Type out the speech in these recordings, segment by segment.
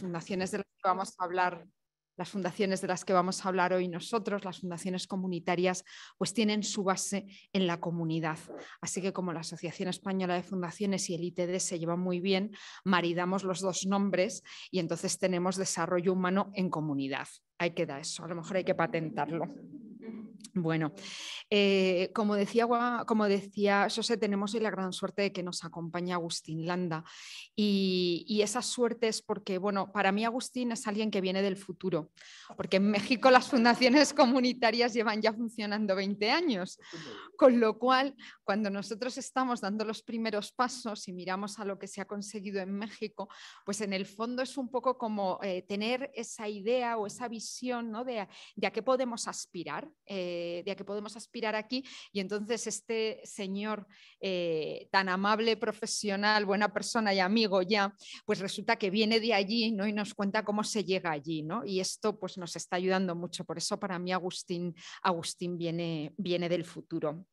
fundaciones de las que vamos a hablar las fundaciones de las que vamos a hablar hoy nosotros, las fundaciones comunitarias, pues tienen su base en la comunidad. Así que como la Asociación Española de Fundaciones y el ITD se llevan muy bien, maridamos los dos nombres y entonces tenemos desarrollo humano en comunidad. Ahí queda eso, a lo mejor hay que patentarlo. Bueno, eh, como, decía, como decía José, tenemos hoy la gran suerte de que nos acompaña Agustín Landa. Y, esa suerte es porque, bueno, para mí Agustín es alguien que viene del futuro, porque en México las fundaciones comunitarias llevan ya funcionando 20 años. Con lo cual, cuando nosotros estamos dando los primeros pasos y miramos a lo que se ha conseguido en México, pues en el fondo es un poco como eh, tener esa idea o esa visión ¿no? de, a qué podemos aspirar. Eh, de, a que podemos aspirar aquí. Y entonces este señor eh, tan amable, profesional, buena persona y amigo ya, pues resulta que viene de allí ¿no? y nos cuenta cómo se llega allí. ¿no? Y esto pues, nos está ayudando mucho. Por eso para mí Agustín, Agustín viene, viene del futuro.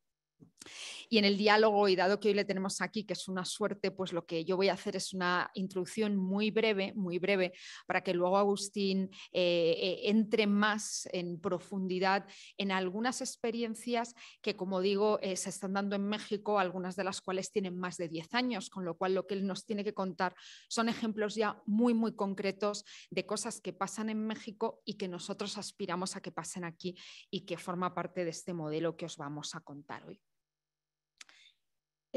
Y en el diálogo, y dado que hoy le tenemos aquí, que es una suerte, pues lo que yo voy a hacer es una introducción muy breve, muy breve, para que luego Agustín eh, e, entre más en profundidad en algunas experiencias que, como digo, eh, se están dando en México, algunas de las cuales tienen más de 10 años, con lo cual lo que él nos tiene que contar son ejemplos ya muy, muy concretos de cosas que pasan en México y que nosotros aspiramos a que pasen aquí y que forma parte de este modelo que os vamos a contar hoy.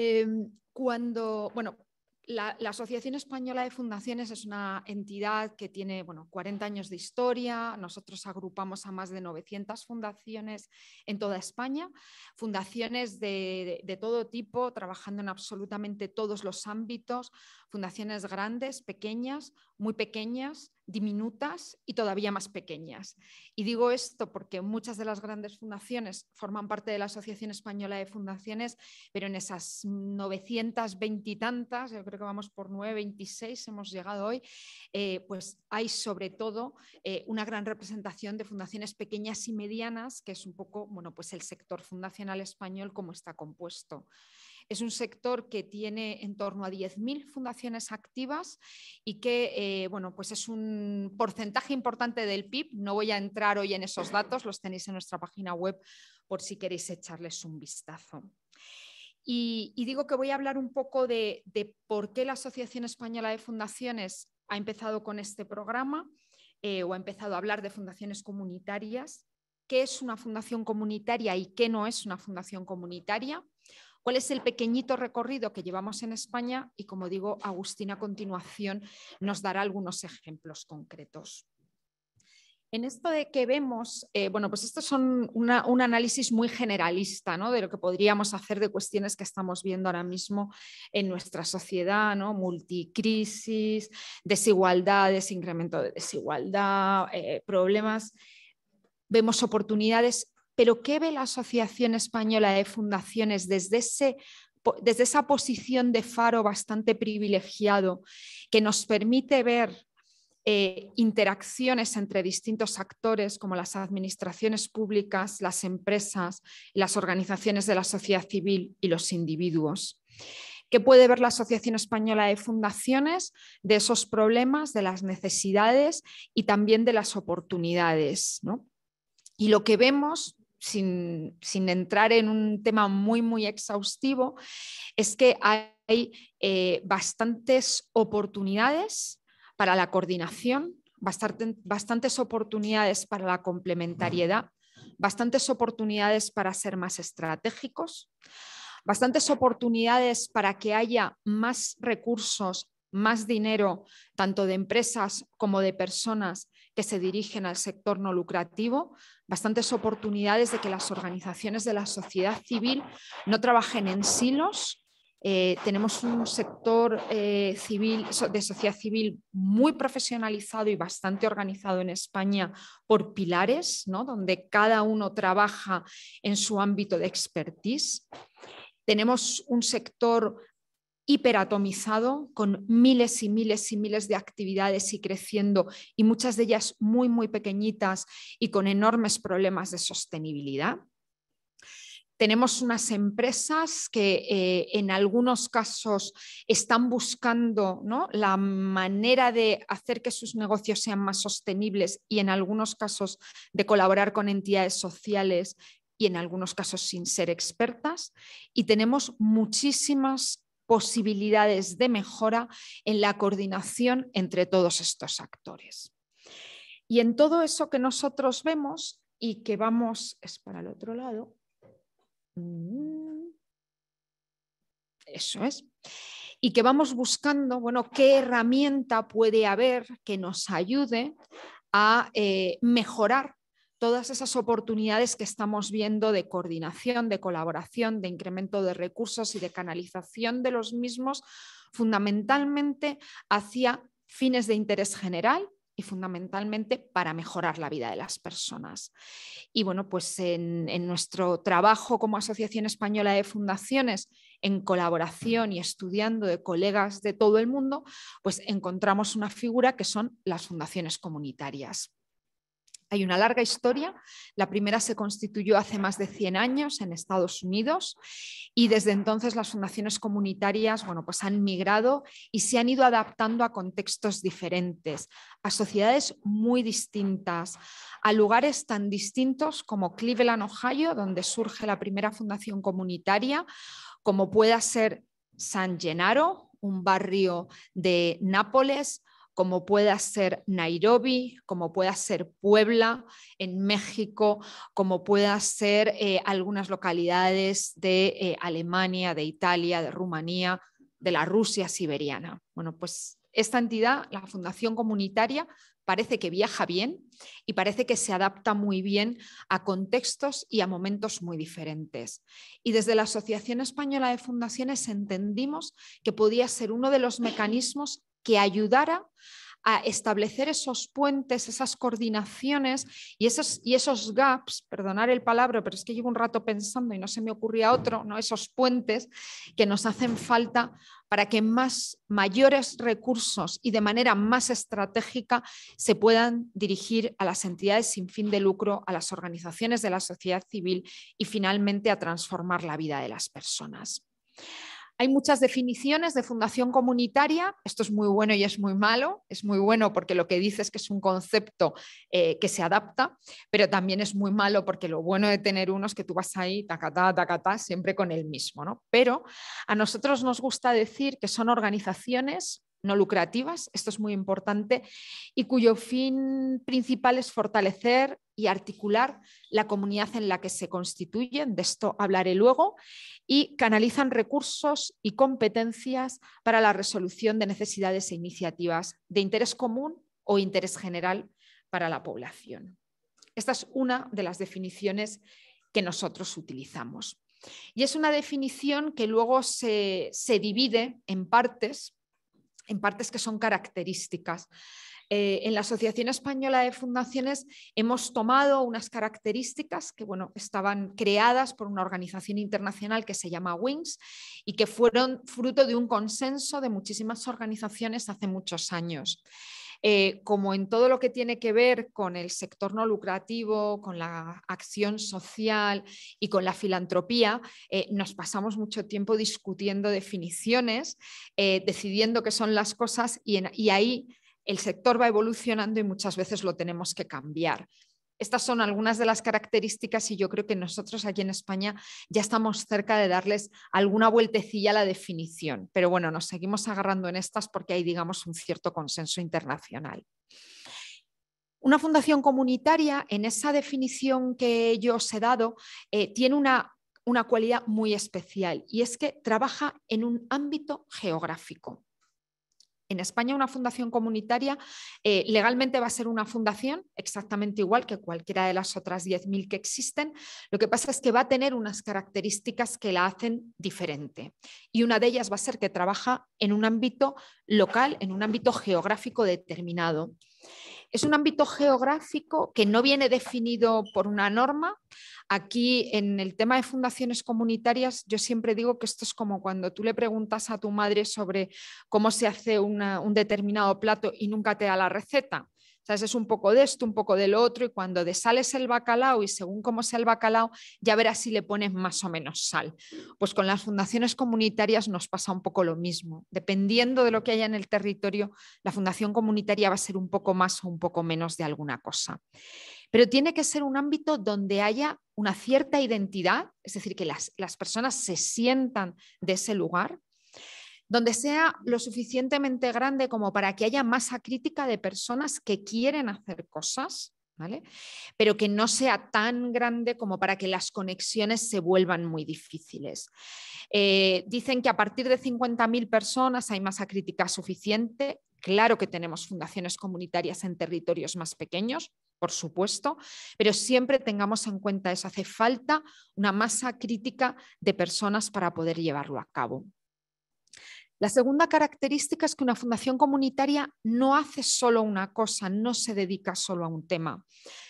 Em, cuando, bueno, la, Asociación Española de Fundaciones es una entidad que tiene bueno, 40 años de historia. Nosotros agrupamos a más de 900 fundaciones en toda España, fundaciones de todo tipo, trabajando en absolutamente todos los ámbitos, fundaciones grandes, pequeñas, muy pequeñas, diminutas y todavía más pequeñas. Y digo esto porque muchas de las grandes fundaciones forman parte de la Asociación Española de Fundaciones, pero en esas 920 y tantas, yo creo que vamos por 926, hemos llegado hoy, eh, pues hay sobre todo eh, una gran representación de fundaciones pequeñas y medianas, que es un poco bueno, pues el sector fundacional español como está compuesto. Es un sector que tiene en torno a 10.000 fundaciones activas y que eh, bueno, pues es un porcentaje importante del PIB. No voy a entrar hoy en esos datos, los tenéis en nuestra página web por si queréis echarles un vistazo. Y, digo que voy a hablar un poco de, por qué la Asociación Española de Fundaciones ha empezado con este programa. Eh, o ha empezado a hablar de fundaciones comunitarias, qué es una fundación comunitaria y qué no es una fundación comunitaria, cuál es el pequeñito recorrido que llevamos en España y, como digo, Agustín a continuación nos dará algunos ejemplos concretos. En esto de que vemos, eh, bueno, pues esto es un análisis muy generalista de lo que podríamos hacer de cuestiones que estamos viendo ahora mismo en nuestra sociedad, ¿no? multicrisis, desigualdades, incremento de desigualdad, eh, problemas. Vemos oportunidades pero ¿qué ve la Asociación Española de Fundaciones desde, ese, desde esa posición de faro bastante privilegiado que nos permite ver eh, interacciones entre distintos actores como las administraciones públicas, las empresas, las organizaciones de la sociedad civil y los individuos. ¿Qué puede ver la Asociación Española de Fundaciones de esos problemas, de las necesidades y también de las oportunidades? Y lo que vemos sin, entrar en un tema muy, muy exhaustivo, es que hay eh, bastantes oportunidades para la coordinación, bastantes oportunidades para la complementariedad, bastantes oportunidades para ser más estratégicos, bastantes oportunidades para que haya más recursos, más dinero, tanto de empresas como de personas que se dirigen al sector no lucrativo, bastantes oportunidades de que las organizaciones de la sociedad civil no trabajen en silos. Eh, tenemos un sector eh, civil, de sociedad civil muy profesionalizado y bastante organizado en España por pilares, ¿no? donde cada uno trabaja en su ámbito de expertise. Tenemos un sector hiperatomizado con miles y miles y miles de actividades y creciendo y muchas de ellas muy, muy pequeñitas y con enormes problemas de sostenibilidad. Tenemos unas empresas que eh, en algunos casos están buscando ¿no? la manera de hacer que sus negocios sean más sostenibles y en algunos casos de colaborar con entidades sociales y en algunos casos sin ser expertas. Y tenemos muchísimas posibilidades de mejora en la coordinación entre todos estos actores. Y en todo eso que nosotros vemos y que vamos, es para el otro lado, mm, eso es, y que vamos buscando, bueno, qué herramienta puede haber que nos ayude a eh, mejorar todas esas oportunidades que estamos viendo de coordinación, de colaboración, de incremento de recursos y de canalización de los mismos, fundamentalmente hacia fines de interés general y fundamentalmente para mejorar la vida de las personas. Y bueno, pues en, nuestro trabajo como Asociación Española de Fundaciones, en colaboración y estudiando de colegas de todo el mundo, pues encontramos una figura que son las fundaciones comunitarias. Hay una larga historia. La primera se constituyó hace más de 100 años en Estados Unidos y desde entonces las fundaciones comunitarias bueno, pues han migrado y se han ido adaptando a contextos diferentes, a sociedades muy distintas, a lugares tan distintos como Cleveland, Ohio, donde surge la primera fundación comunitaria, como pueda ser San Gennaro, un barrio de Nápoles, como pueda ser Nairobi, como pueda ser Puebla en México, como pueda ser eh, algunas localidades de eh, Alemania, de Italia, de Rumanía, de la Rusia siberiana. Bueno, pues esta entidad, la Fundación Comunitaria, parece que viaja bien y parece que se adapta muy bien a contextos y a momentos muy diferentes. Y desde la Asociación Española de Fundaciones entendimos que podía ser uno de los mecanismos que ayudara a establecer esos puentes, esas coordinaciones y esos, y esos gaps, perdonar el palabra, pero es que llevo un rato pensando y no se me ocurría otro, ¿no? esos puentes que nos hacen falta para que más mayores recursos y de manera más estratégica se puedan dirigir a las entidades sin fin de lucro, a las organizaciones de la sociedad civil y finalmente a transformar la vida de las personas. Hay muchas definiciones de fundación comunitaria. Esto es muy bueno y es muy malo. Es muy bueno porque lo que dice es que es un concepto eh, que se adapta, pero también es muy malo porque lo bueno de tener uno es que tú vas ahí, tacatá, tacatá, siempre con el mismo. ¿no? Pero a nosotros nos gusta decir que son organizaciones no lucrativas, esto es muy importante, y cuyo fin principal es fortalecer y articular la comunidad en la que se constituyen, de esto hablaré luego, y canalizan recursos y competencias para la resolución de necesidades e iniciativas de interés común o interés general para la población. Esta es una de las definiciones que nosotros utilizamos. Y es una definición que luego se, se divide en partes en partes que son características. Eh, en la Asociación Española de Fundaciones hemos tomado unas características que bueno, estaban creadas por una organización internacional que se llama WINGS y que fueron fruto de un consenso de muchísimas organizaciones hace muchos años. Eh, como en todo lo que tiene que ver con el sector no lucrativo, con la acción social y con la filantropía, eh, nos pasamos mucho tiempo discutiendo definiciones, eh, decidiendo qué son las cosas y ahí el sector va evolucionando y muchas veces lo tenemos que cambiar. Estas son algunas de las características y yo creo que nosotros aquí en España ya estamos cerca de darles alguna vueltecilla a la definición, pero bueno, nos seguimos agarrando en estas porque hay, digamos, un cierto consenso internacional. Una fundación comunitaria, en esa definición que yo os he dado, eh, tiene una cualidad muy especial y es que trabaja en un ámbito geográfico. En España una fundación comunitaria eh, legalmente va a ser una fundación exactamente igual que cualquiera de las otras 10.000 que existen. Lo que pasa es que va a tener unas características que la hacen diferente. Y una de ellas va a ser que trabaja en un ámbito local, en un ámbito geográfico determinado. Es un ámbito geográfico que no viene definido por una norma. Aquí en el tema de fundaciones comunitarias yo siempre digo que esto es como cuando tú le preguntas a tu madre sobre cómo se hace un determinado plato y nunca te da la receta. Es un poco de esto, un poco de lo otro, y cuando desales el bacalao y según cómo sea el bacalao, ya verás si le pones más o menos sal. Pues con las fundaciones comunitarias nos pasa un poco lo mismo. Dependiendo de lo que haya en el territorio, la fundación comunitaria va a ser un poco más o un poco menos de alguna cosa. Pero tiene que ser un ámbito donde haya una cierta identidad, es decir, que las personas se sientan de ese lugar, donde sea lo suficientemente grande como para que haya masa crítica de personas que quieren hacer cosas, Pero que no sea tan grande como para que las conexiones se vuelvan muy difíciles. Eh, dicen que a partir de 50.000 personas hay masa crítica suficiente. Claro que tenemos fundaciones comunitarias en territorios más pequeños, por supuesto, pero siempre tengamos en cuenta eso. Hace falta una masa crítica de personas para poder llevarlo a cabo. La segunda característica es que una fundación comunitaria no hace solo una cosa, no se dedica solo a un tema,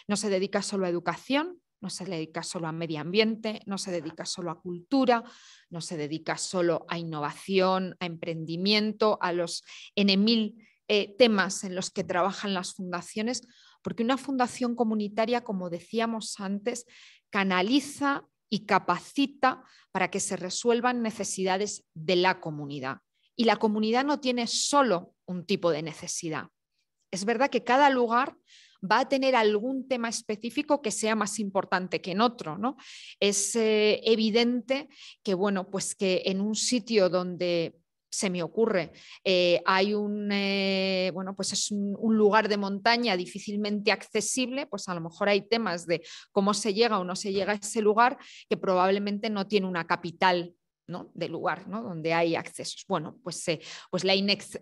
no se dedica solo a educación, no se dedica solo a medio ambiente, no se dedica solo a cultura, no se dedica solo a innovación, a emprendimiento, a los N mil eh, temas en los que trabajan las fundaciones, porque una fundación comunitaria, como decíamos antes, canaliza y capacita para que se resuelvan necesidades de la comunidad y la comunidad no tiene solo un tipo de necesidad. Es verdad que cada lugar va a tener algún tema específico que sea más importante que en otro, ¿no? Es eh, evidente que, bueno, pues que en un sitio donde se me ocurre. Eh, hay un, eh, bueno, pues es un, un, lugar de montaña difícilmente accesible, pues a lo mejor hay temas de cómo se llega o no se llega a ese lugar que probablemente no tiene una capital ¿no? lugar donde hay accesos. Bueno, pues, pues la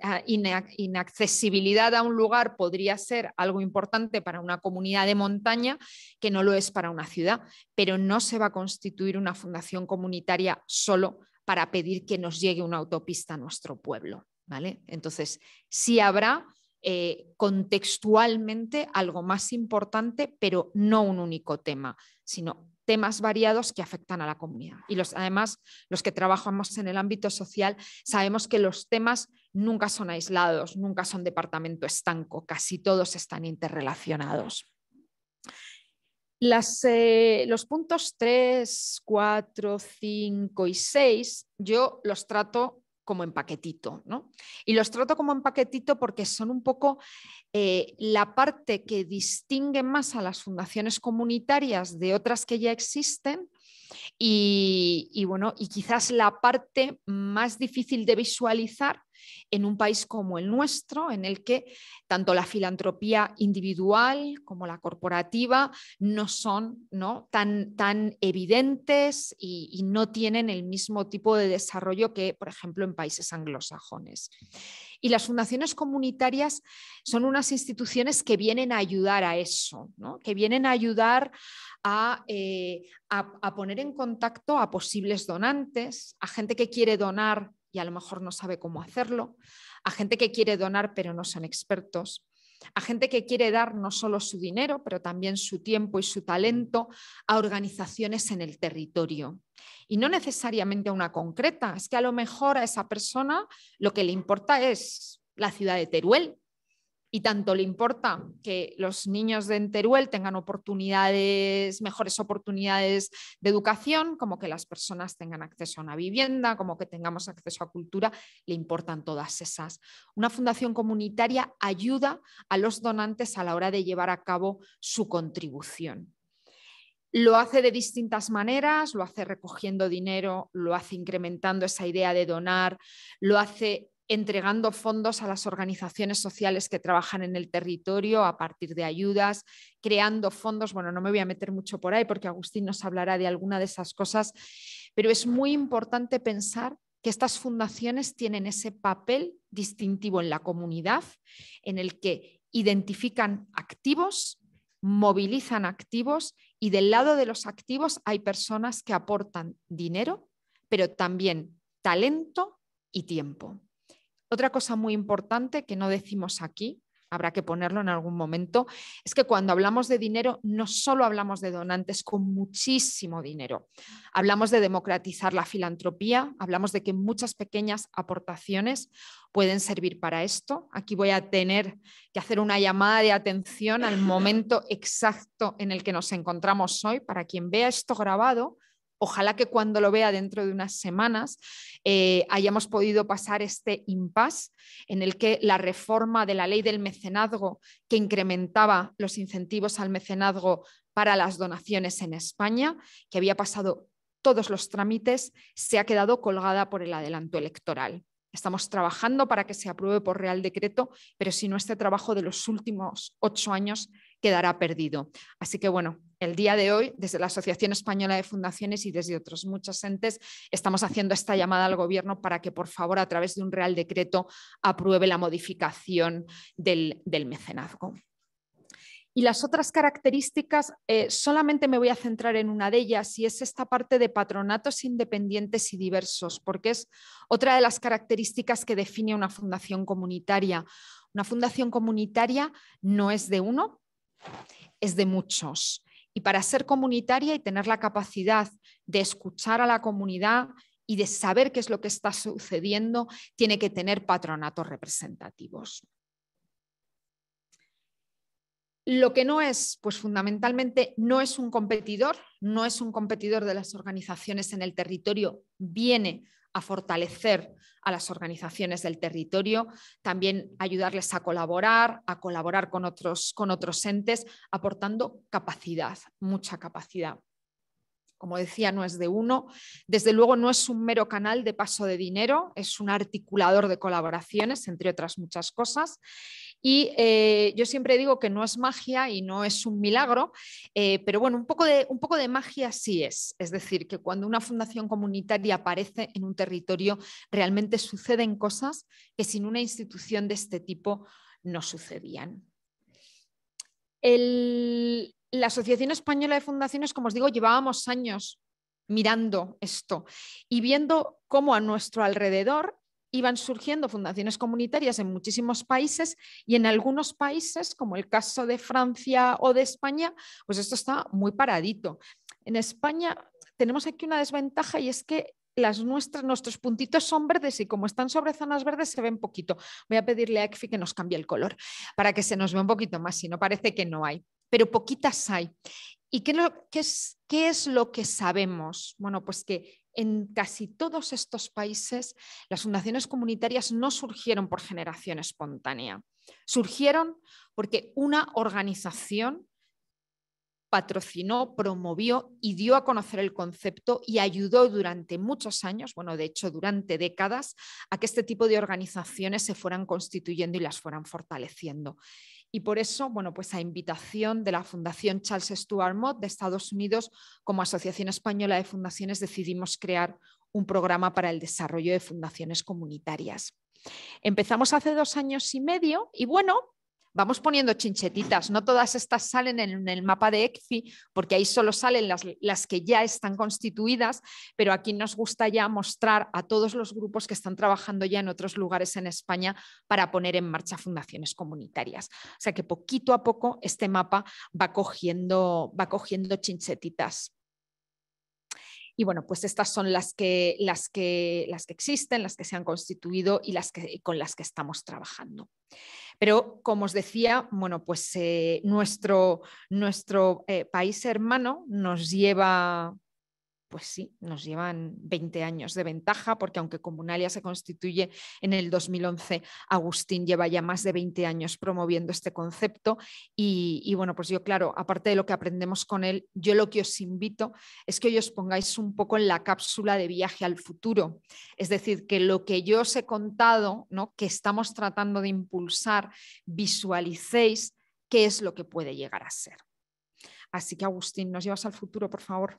ah, inaccesibilidad a un lugar podría ser algo importante para una comunidad de montaña que no lo es para una ciudad, pero no se va a constituir una fundación comunitaria solo para pedir que nos llegue una autopista a nuestro pueblo. ¿vale? Entonces, sí habrá eh, contextualmente algo más importante, pero no un único tema, sino temas variados que afectan a la comunidad. Y los, además, los que trabajamos en el ámbito social sabemos que los temas nunca son aislados, nunca son departamento estanco, casi todos están interrelacionados. Las, eh, los puntos 3, 4, 5 y 6 yo los trato como en paquetito, ¿no? Y los trato como en paquetito porque son un poco eh, la parte que distingue más a las fundaciones comunitarias de otras que ya existen y, bueno, y quizás la parte más difícil de visualizar en un país como el nuestro, en el que tanto la filantropía individual como la corporativa no son Tan, evidentes y, no tienen el mismo tipo de desarrollo que, por ejemplo, en países anglosajones. Y las fundaciones comunitarias son unas instituciones que vienen a ayudar a eso, que vienen a ayudar eh, a, poner en contacto a posibles donantes, a gente que quiere donar a lo mejor no sabe cómo hacerlo, a gente que quiere donar pero no son expertos, a gente que quiere dar no solo su dinero, pero también su tiempo y su talento a organizaciones en el territorio. Y no necesariamente a una concreta, es que a lo mejor a esa persona lo que le importa es la ciudad de Teruel y tanto le importa que los niños de Enteruel tengan oportunidades, mejores oportunidades de educación, como que las personas tengan acceso a una vivienda, como que tengamos acceso a cultura, le importan todas esas. Una fundación comunitaria ayuda a los donantes a la hora de llevar a cabo su contribución. Lo hace de distintas maneras, lo hace recogiendo dinero, lo hace incrementando esa idea de donar, lo hace entregando fondos a las organizaciones sociales que trabajan en el territorio a partir de ayudas, creando fondos. Bueno, no me voy a meter mucho por ahí porque Agustín nos hablará de alguna de esas cosas, pero es muy importante pensar que estas fundaciones tienen ese papel distintivo en la comunidad en el que identifican activos, movilizan activos y del lado de los activos hay personas que aportan dinero, pero también talento y tiempo. Otra cosa muy importante que no decimos aquí, habrá que ponerlo en algún momento, es que cuando hablamos de dinero no solo hablamos de donantes con muchísimo dinero, hablamos de democratizar la filantropía, hablamos de que muchas pequeñas aportaciones pueden servir para esto. Aquí voy a tener que hacer una llamada de atención al momento exacto en el que nos encontramos hoy. Para quien vea esto grabado, Ojalá que cuando lo vea dentro de unas semanas eh, hayamos podido pasar este impasse en el que la reforma de la ley del mecenazgo que incrementaba los incentivos al mecenazgo para las donaciones en España, que había pasado todos los trámites, se ha quedado colgada por el adelanto electoral. Estamos trabajando para que se apruebe por Real Decreto, pero si no, este trabajo de los últimos ocho años quedará perdido. Así que bueno, el día de hoy, desde la Asociación Española de Fundaciones y desde otros muchos entes, estamos haciendo esta llamada al Gobierno para que, por favor, a través de un Real Decreto, apruebe la modificación del, mecenazgo. Y las otras características, eh, solamente me voy a centrar en una de ellas y es esta parte de patronatos independientes y diversos, porque es otra de las características que define una fundación comunitaria. Una fundación comunitaria no es de uno, es de muchos. Y para ser comunitaria y tener la capacidad de escuchar a la comunidad y de saber qué es lo que está sucediendo, tiene que tener patronatos representativos. Lo que no es, pues fundamentalmente no es un competidor, no es un competidor de las organizaciones en el territorio, viene a fortalecer a las organizaciones del territorio, también ayudarles a colaborar, a colaborar con otros, con otros entes, aportando capacidad, mucha capacidad como decía, no es de uno. Desde luego no es un mero canal de paso de dinero, es un articulador de colaboraciones, entre otras muchas cosas. Y eh, yo siempre digo que no es magia y no es un milagro, eh, pero bueno, un poco, de, un poco de magia sí es. Es decir, que cuando una fundación comunitaria aparece en un territorio, realmente suceden cosas que sin una institución de este tipo no sucedían. la Asociación Española de Fundaciones, como os digo, llevábamos años mirando esto y viendo cómo a nuestro alrededor iban surgiendo fundaciones comunitarias en muchísimos países y en algunos países, como el caso de Francia o de España, pues esto está muy paradito. En España tenemos aquí una desventaja y es que las nuestras, nuestros puntitos son verdes y como están sobre zonas verdes se ven poquito. Voy a pedirle a ECFI que nos cambie el color para que se nos vea un poquito más, si no parece que no hay, pero poquitas hay. ¿Y lo, es, qué es lo que sabemos? Bueno, pues que en casi todos estos países las fundaciones comunitarias no surgieron por generación espontánea, surgieron porque una organización patrocinó, promovió y dio a conocer el concepto y ayudó durante muchos años, bueno, de hecho durante décadas, a que este tipo de organizaciones se fueran constituyendo y las fueran fortaleciendo. Y por eso, bueno, pues a invitación de la Fundación Charles Stuart Mott de Estados Unidos, como Asociación Española de Fundaciones, decidimos crear un programa para el desarrollo de fundaciones comunitarias. Empezamos hace dos años y medio y bueno, vamos poniendo chinchetitas, no todas estas salen en el mapa de ECFI, porque ahí solo salen las, las, que ya están constituidas, pero aquí nos gusta ya mostrar a todos los grupos que están trabajando ya en otros lugares en España para poner en marcha fundaciones comunitarias. O sea que poquito a poco este mapa va cogiendo, va cogiendo chinchetitas. Y bueno, pues estas son las que, las que, las que existen, las que se han constituido y las que, con las que estamos trabajando. Pero como os decía, bueno, pues eh, nuestro, nuestro eh, país hermano nos lleva pues sí, nos llevan 20 años de ventaja, porque aunque Comunalia se constituye en el 2011, Agustín lleva ya más de 20 años promoviendo este concepto. Y, bueno, pues yo, claro, aparte de lo que aprendemos con él, yo lo que os invito es que hoy os pongáis un poco en la cápsula de viaje al futuro. Es decir, que lo que yo os he contado, que estamos tratando de impulsar, visualicéis qué es lo que puede llegar a ser. Así que Agustín, nos llevas al futuro, por favor.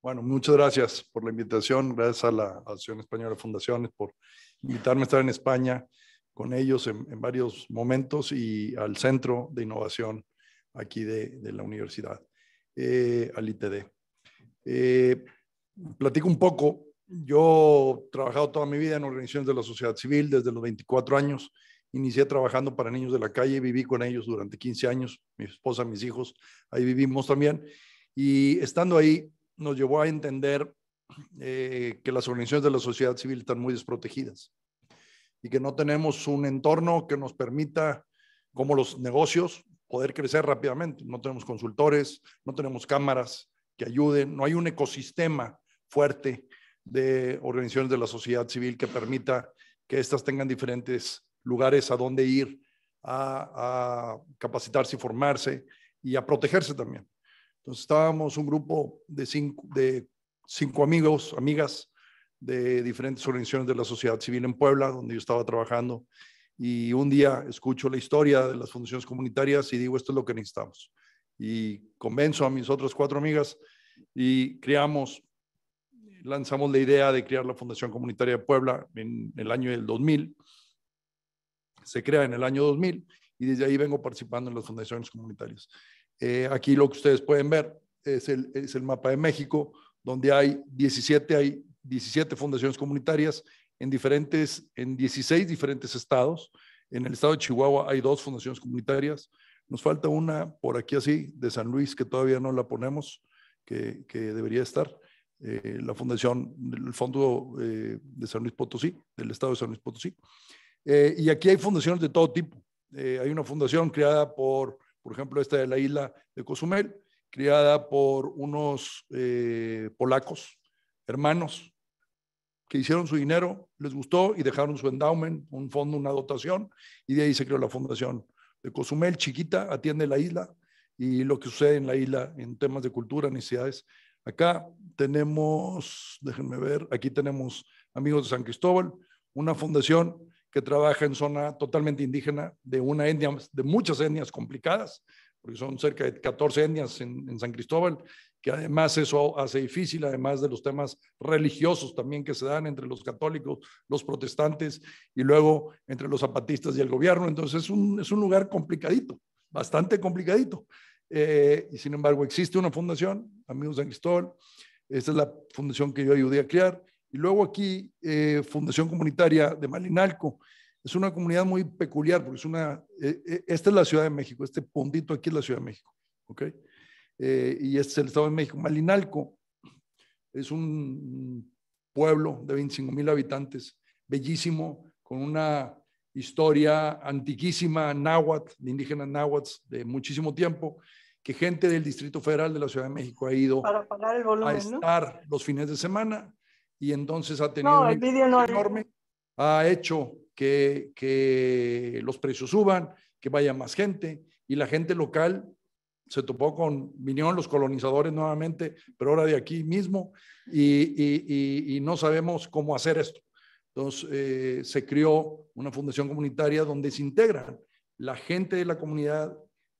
Bueno, muchas gracias por la invitación, gracias a la Asociación Española de Fundaciones por invitarme a estar en España con ellos en, varios momentos y al Centro de Innovación aquí de, la universidad, eh, al ITD. Eh, platico un poco, yo he trabajado toda mi vida en organizaciones de la sociedad civil desde los 24 años Inicié trabajando para niños de la calle, viví con ellos durante 15 años, mi esposa, mis hijos, ahí vivimos también. Y estando ahí nos llevó a entender eh, que las organizaciones de la sociedad civil están muy desprotegidas y que no tenemos un entorno que nos permita, como los negocios, poder crecer rápidamente. No tenemos consultores, no tenemos cámaras que ayuden, no hay un ecosistema fuerte de organizaciones de la sociedad civil que permita que estas tengan diferentes lugares a dónde ir a, capacitarse y formarse y a protegerse también. Entonces estábamos un grupo de cinco, de cinco amigos, amigas de diferentes organizaciones de la sociedad civil en Puebla, donde yo estaba trabajando, y un día escucho la historia de las fundaciones comunitarias y digo, esto es lo que necesitamos. Y convenzo a mis otras cuatro amigas y creamos, lanzamos la idea de crear la Fundación Comunitaria de Puebla en el año del 2000 se crea en el año 2000 y desde ahí vengo participando en las fundaciones comunitarias. Eh, aquí lo que ustedes pueden ver es el, mapa de México, donde hay 17, hay 17 fundaciones comunitarias en, diferentes, en 16 diferentes estados. En el estado de Chihuahua hay dos fundaciones comunitarias. Nos falta una por aquí así, de San Luis, que todavía no la ponemos, que, debería estar. Eh, la fundación, el Fondo eh, de San Luis Potosí, del estado de San Luis Potosí. Eh, y aquí hay fundaciones de todo tipo. Eh, hay una fundación creada por, por ejemplo, esta de la isla de Cozumel, creada por unos eh, polacos, hermanos, que hicieron su dinero, les gustó y dejaron su endowment, un fondo, una dotación, y de ahí se creó la fundación de Cozumel, chiquita, atiende la isla y lo que sucede en la isla en temas de cultura, necesidades. Acá tenemos, déjenme ver, aquí tenemos amigos de San Cristóbal, una fundación que trabaja en zona totalmente indígena de una de muchas etnias complicadas, porque son cerca de 14 etnias en, San Cristóbal, que además eso hace difícil, además de los temas religiosos también que se dan entre los católicos, los protestantes y luego entre los zapatistas y el gobierno. Entonces es un, lugar complicadito, bastante complicadito. Eh, y sin embargo existe una fundación, Amigos San Cristóbal, esta es la fundación que yo ayudé a crear, y luego aquí, eh, Fundación Comunitaria de Malinalco. Es una comunidad muy peculiar porque es una, eh, eh, esta es la Ciudad de México, este puntito aquí es la Ciudad de México, ¿ok? y este es el Estado de México. Malinalco es un pueblo de 25 mil habitantes, bellísimo, con una historia antiquísima náhuatl, de indígenas náhuatl de muchísimo tiempo, que gente del Distrito Federal de la Ciudad de México ha ido Para pagar el volumen, a estar los fines de semana y entonces ha tenido un enorme, ha hecho que, los precios suban, que vaya más gente y la gente local se topó con, vinieron los colonizadores nuevamente, pero ahora de aquí mismo, y, no sabemos cómo hacer esto. Entonces eh, se creó una fundación comunitaria donde se integran la gente de la comunidad,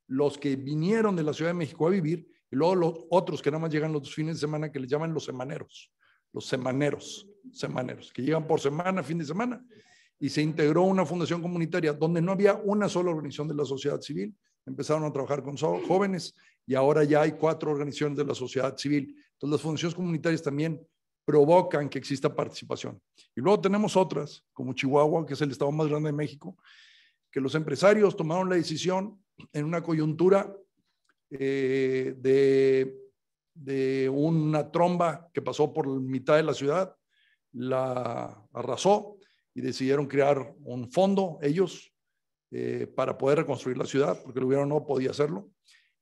los que vinieron de la Ciudad de México a vivir, y luego los otros que nada más llegan los fines de semana que les llaman los semaneros los semaneros, semaneros, que llegan por semana, fin de semana, y se integró una fundación comunitaria donde no había una sola organización de la sociedad civil. Empezaron a trabajar con jóvenes y ahora ya hay cuatro organizaciones de la sociedad civil. Entonces las fundaciones comunitarias también provocan que exista participación. Y luego tenemos otras, como Chihuahua, que es el estado más grande de México, que los empresarios tomaron la decisión en una coyuntura eh, de de una tromba que pasó por mitad de la ciudad, la arrasó y decidieron crear un fondo ellos eh, para poder reconstruir la ciudad, porque el gobierno no podía hacerlo.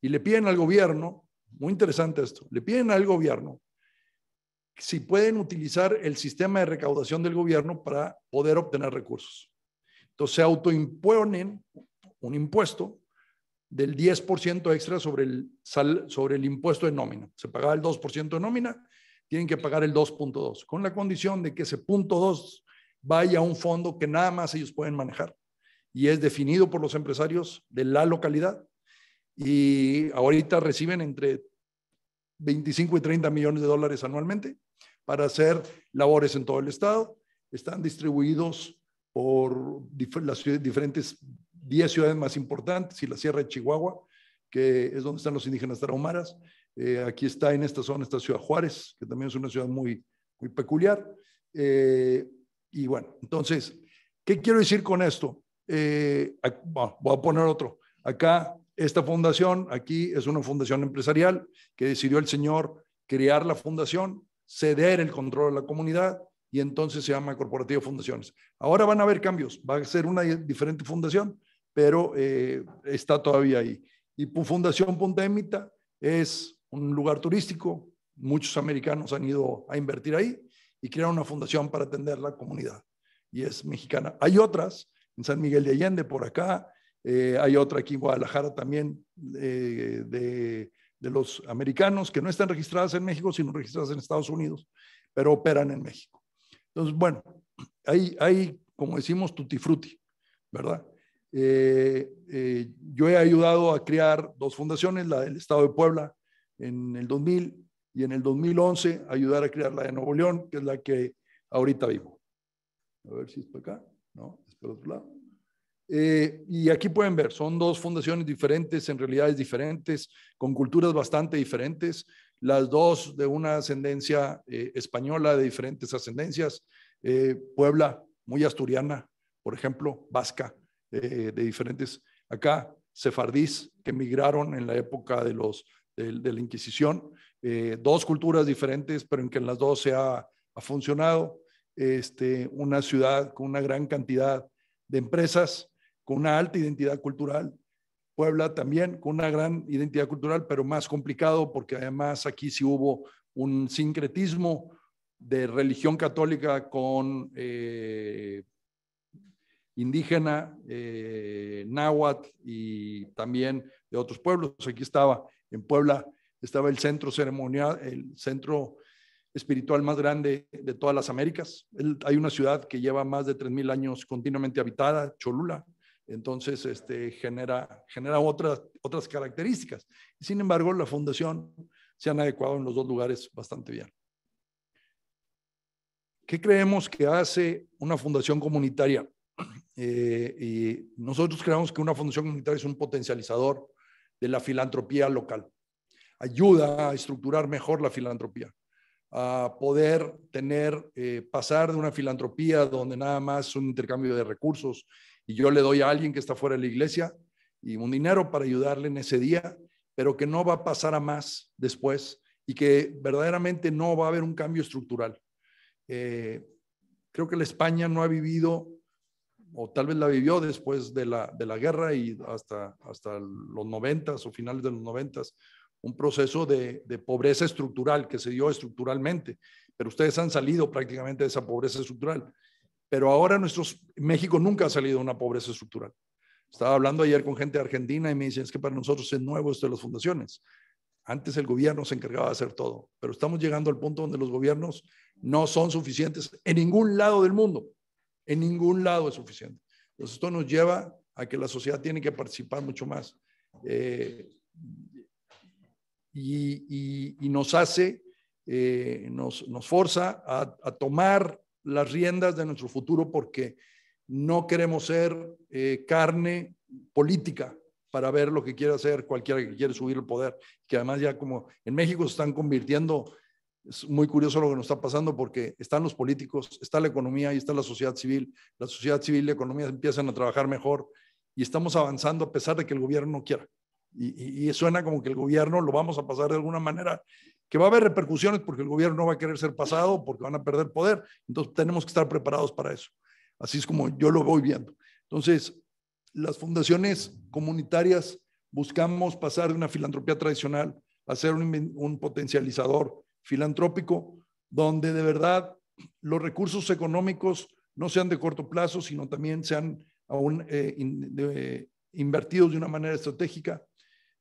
Y le piden al gobierno, muy interesante esto, le piden al gobierno si pueden utilizar el sistema de recaudación del gobierno para poder obtener recursos. Entonces se autoimponen un impuesto del 10% extra sobre el, sal, sobre el impuesto de nómina. Se pagaba el 2% de nómina, tienen que pagar el 2.2, con la condición de que ese punto 2 vaya a un fondo que nada más ellos pueden manejar y es definido por los empresarios de la localidad. Y ahorita reciben entre 25 y 30 millones de dólares anualmente para hacer labores en todo el estado. Están distribuidos por las diferentes 10 ciudades más importantes y la Sierra de Chihuahua, que es donde están los indígenas tarahumaras. Eh, aquí está en esta zona, esta ciudad Juárez, que también es una ciudad muy, muy peculiar. Eh, y bueno, entonces, ¿qué quiero decir con esto? Eh, voy a poner otro. Acá, esta fundación, aquí es una fundación empresarial que decidió el señor crear la fundación, ceder el control a la comunidad y entonces se llama Corporativo Fundaciones. Ahora van a haber cambios, va a ser una diferente fundación, pero eh, está todavía ahí. Y Fundación Punta es un lugar turístico, muchos americanos han ido a invertir ahí y crearon una fundación para atender la comunidad y es mexicana. Hay otras en San Miguel de Allende, por acá, eh, hay otra aquí en Guadalajara también eh, de, los americanos que no están registradas en México, sino registradas en Estados Unidos, pero operan en México. Entonces, bueno, hay, hay como decimos, tutti frutti, ¿verdad? Eh, eh, yo he ayudado a crear dos fundaciones, la del Estado de Puebla en el 2000 y en el 2011 ayudar a crear la de Nuevo León, que es la que ahorita vivo. A ver si es acá, no, es por otro lado. Eh, y aquí pueden ver, son dos fundaciones diferentes, en realidades diferentes, con culturas bastante diferentes, las dos de una ascendencia española, de diferentes ascendencias, Puebla, muy asturiana, por ejemplo, vasca, eh, de, diferentes, acá, sefardís que emigraron en la época de, los, de, la Inquisición, eh, dos culturas diferentes, pero en que en las dos se ha, funcionado, este, una ciudad con una gran cantidad de empresas, con una alta identidad cultural, Puebla también con una gran identidad cultural, pero más complicado porque además aquí sí hubo un sincretismo de religión católica con eh, indígena, eh, náhuatl y también de otros pueblos. Aquí estaba, en Puebla, estaba el centro ceremonial, el centro espiritual más grande de todas las Américas. hay una ciudad que lleva más de 3.000 años continuamente habitada, Cholula. Entonces, este, genera, genera otras, otras características. Sin embargo, la fundación se han adecuado en los dos lugares bastante bien. ¿Qué creemos que hace una fundación comunitaria? Eh, y nosotros creemos que una fundación comunitaria es un potencializador de la filantropía local. Ayuda a estructurar mejor la filantropía, a poder tener, eh, pasar de una filantropía donde nada más es un intercambio de recursos y yo le doy a alguien que está fuera de la iglesia y un dinero para ayudarle en ese día, pero que no va a pasar a más después y que verdaderamente no va a haber un cambio estructural. Eh, creo que la España no ha vivido o tal vez la vivió después de la, guerra y hasta, hasta los noventas o finales de los noventas, un proceso de, pobreza estructural que se dio estructuralmente, pero ustedes han salido prácticamente de esa pobreza estructural. Pero ahora nuestros, México nunca ha salido de una pobreza estructural. Estaba hablando ayer con gente de Argentina y me dicen, es que para nosotros es nuevo esto de las fundaciones. Antes el gobierno se encargaba de hacer todo, pero estamos llegando al punto donde los gobiernos no son suficientes en ningún lado del mundo. En ningún lado es suficiente. Entonces, esto nos lleva a que la sociedad tiene que participar mucho más. Eh, y, nos hace, eh, nos, nos, forza a, tomar las riendas de nuestro futuro porque no queremos ser eh, carne política para ver lo que quiere hacer cualquiera que quiere subir el poder, que además ya como en México se están convirtiendo es muy curioso lo que nos está pasando porque están los políticos, está la economía y está la sociedad civil. La sociedad civil y la economía empiezan a trabajar mejor y estamos avanzando a pesar de que el gobierno no quiera. Y, suena como que el gobierno lo vamos a pasar de alguna manera, que va a haber repercusiones porque el gobierno no va a querer ser pasado, porque van a perder poder. Entonces tenemos que estar preparados para eso. Así es como yo lo voy viendo. Entonces, las fundaciones comunitarias buscamos pasar de una filantropía tradicional a ser un potencializador filantrópico, donde de verdad los recursos económicos no sean de corto plazo, sino también sean aún eh, invertidos de una manera estratégica,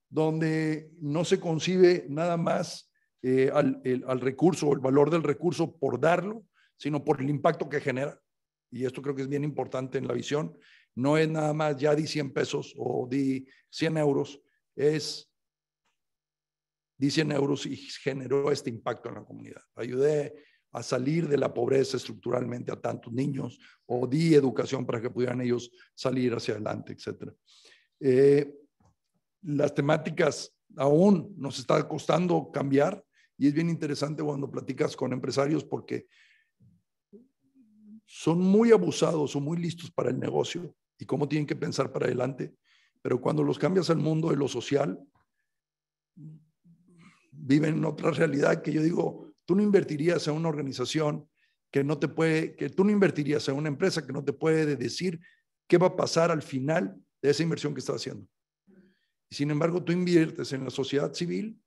donde no se concibe nada más eh, al, al, recurso o el valor del recurso por darlo, sino por el impacto que genera. Y esto creo que es bien importante en la visión. No es nada más ya di 100 pesos o di 100 euros, es Dice euros y generó este impacto en la comunidad. Ayudé a salir de la pobreza estructuralmente a tantos niños o di educación para que pudieran ellos salir hacia adelante, etc. Eh, las temáticas aún nos está costando cambiar y es bien interesante cuando platicas con empresarios porque son muy abusados o muy listos para el negocio y cómo tienen que pensar para adelante, pero cuando los cambias al mundo de lo social, viven en otra realidad que yo digo, tú no invertirías en una organización que no te puede, que tú no invertirías en una empresa que no te puede decir qué va a pasar al final de esa inversión que estás haciendo. Y sin embargo, tú inviertes en la sociedad civil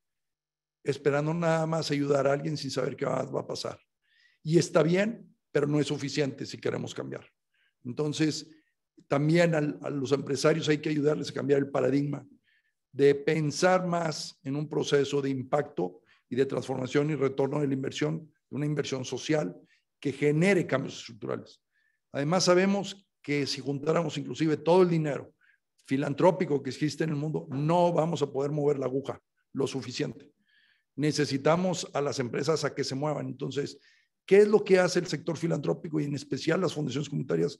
esperando nada más ayudar a alguien sin saber qué va, a pasar. Y está bien, pero no es suficiente si queremos cambiar. Entonces, también a los empresarios hay que ayudarles a cambiar el paradigma de pensar más en un proceso de impacto y de transformación y retorno de la inversión, una inversión social que genere cambios estructurales. Además, sabemos que si juntáramos inclusive todo el dinero filantrópico que existe en el mundo, no vamos a poder mover la aguja lo suficiente. Necesitamos a las empresas a que se muevan. Entonces, ¿qué es lo que hace el sector filantrópico y en especial las fundaciones comunitarias?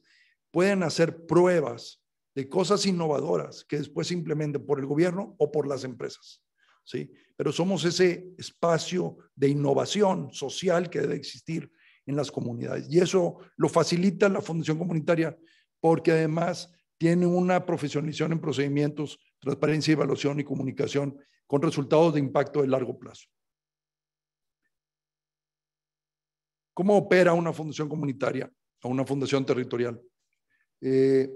Pueden hacer pruebas de cosas innovadoras que después se implementen por el gobierno o por las empresas. ¿sí? Pero somos ese espacio de innovación social que debe existir en las comunidades. Y eso lo facilita la Fundación Comunitaria porque además tiene una profesionalización en procedimientos, transparencia, evaluación y comunicación con resultados de impacto de largo plazo. ¿Cómo opera una fundación comunitaria o una fundación territorial? Eh,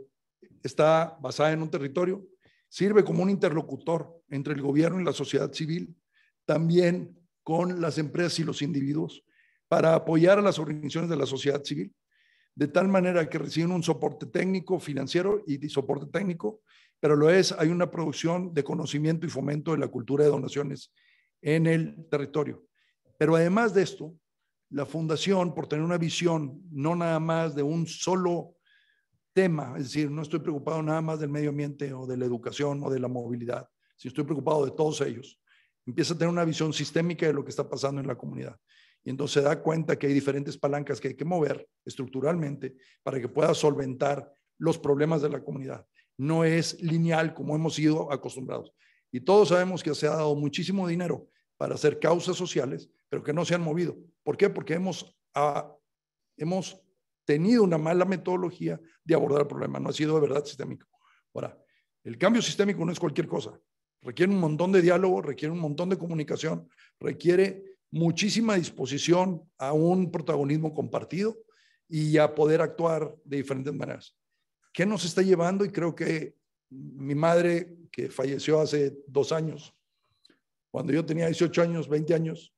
está basada en un territorio, sirve como un interlocutor entre el gobierno y la sociedad civil, también con las empresas y los individuos, para apoyar a las organizaciones de la sociedad civil, de tal manera que reciben un soporte técnico, financiero y soporte técnico, pero lo es, hay una producción de conocimiento y fomento de la cultura de donaciones en el territorio. Pero además de esto, la fundación, por tener una visión no nada más de un solo tema, es decir, no estoy preocupado nada más del medio ambiente o de la educación o de la movilidad, si estoy preocupado de todos ellos. Empieza a tener una visión sistémica de lo que está pasando en la comunidad. Y entonces se da cuenta que hay diferentes palancas que hay que mover estructuralmente para que pueda solventar los problemas de la comunidad. No es lineal como hemos sido acostumbrados. Y todos sabemos que se ha dado muchísimo dinero para hacer causas sociales, pero que no se han movido. ¿Por qué? Porque hemos, ah, hemos tenido una mala metodología de abordar el problema, no ha sido de verdad sistémico. Ahora, el cambio sistémico no es cualquier cosa, requiere un montón de diálogo, requiere un montón de comunicación, requiere muchísima disposición a un protagonismo compartido y a poder actuar de diferentes maneras. ¿Qué nos está llevando? Y creo que mi madre, que falleció hace dos años, cuando yo tenía 18 años, 20 años,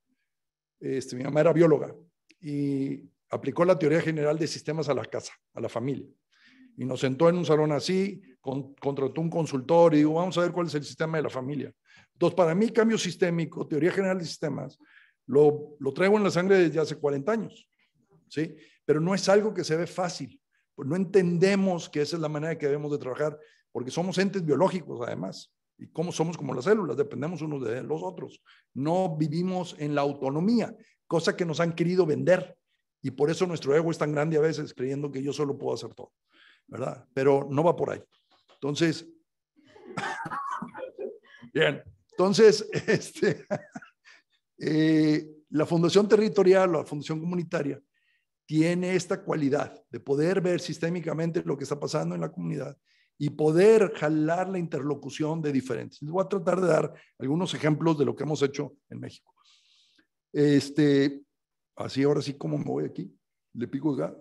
este, mi mamá era bióloga y aplicó la teoría general de sistemas a la casa, a la familia. Y nos sentó en un salón así, contrató un consultor y dijo vamos a ver cuál es el sistema de la familia. Entonces, para mí, cambio sistémico, teoría general de sistemas, lo, traigo en la sangre desde hace 40 años, ¿sí? Pero no es algo que se ve fácil. Pues no entendemos que esa es la manera que debemos de trabajar, porque somos entes biológicos además. Y como somos como las células, dependemos unos de los otros. No vivimos en la autonomía, cosa que nos han querido vender y por eso nuestro ego es tan grande a veces, creyendo que yo solo puedo hacer todo, ¿verdad? Pero no va por ahí. Entonces, bien, entonces, este, eh, la Fundación Territorial o la Fundación Comunitaria tiene esta cualidad de poder ver sistémicamente lo que está pasando en la comunidad y poder jalar la interlocución de diferentes. Les voy a tratar de dar algunos ejemplos de lo que hemos hecho en México. Este, así ahora sí ¿cómo me voy aquí, le pico acá,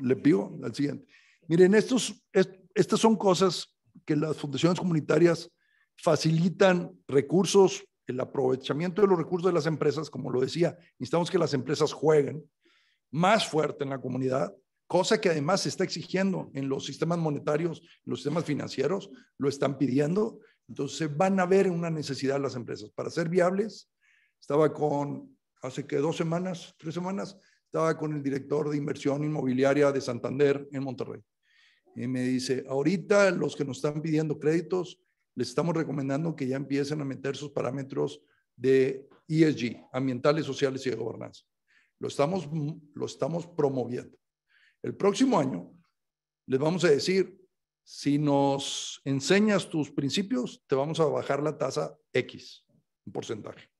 le pico al siguiente. Miren, estos, estas son cosas que las fundaciones comunitarias facilitan recursos, el aprovechamiento de los recursos de las empresas, como lo decía, necesitamos que las empresas jueguen más fuerte en la comunidad, cosa que además se está exigiendo en los sistemas monetarios, los sistemas financieros, lo están pidiendo, entonces van a ver una necesidad de las empresas para ser viables. Estaba con hace que dos semanas, tres semanas, estaba con el director de inversión inmobiliaria de Santander en Monterrey. Y me dice, ahorita los que nos están pidiendo créditos, les estamos recomendando que ya empiecen a meter sus parámetros de ESG, ambientales, sociales y de gobernanza. Lo estamos, lo estamos promoviendo. El próximo año les vamos a decir, si nos enseñas tus principios, te vamos a bajar la tasa X, un porcentaje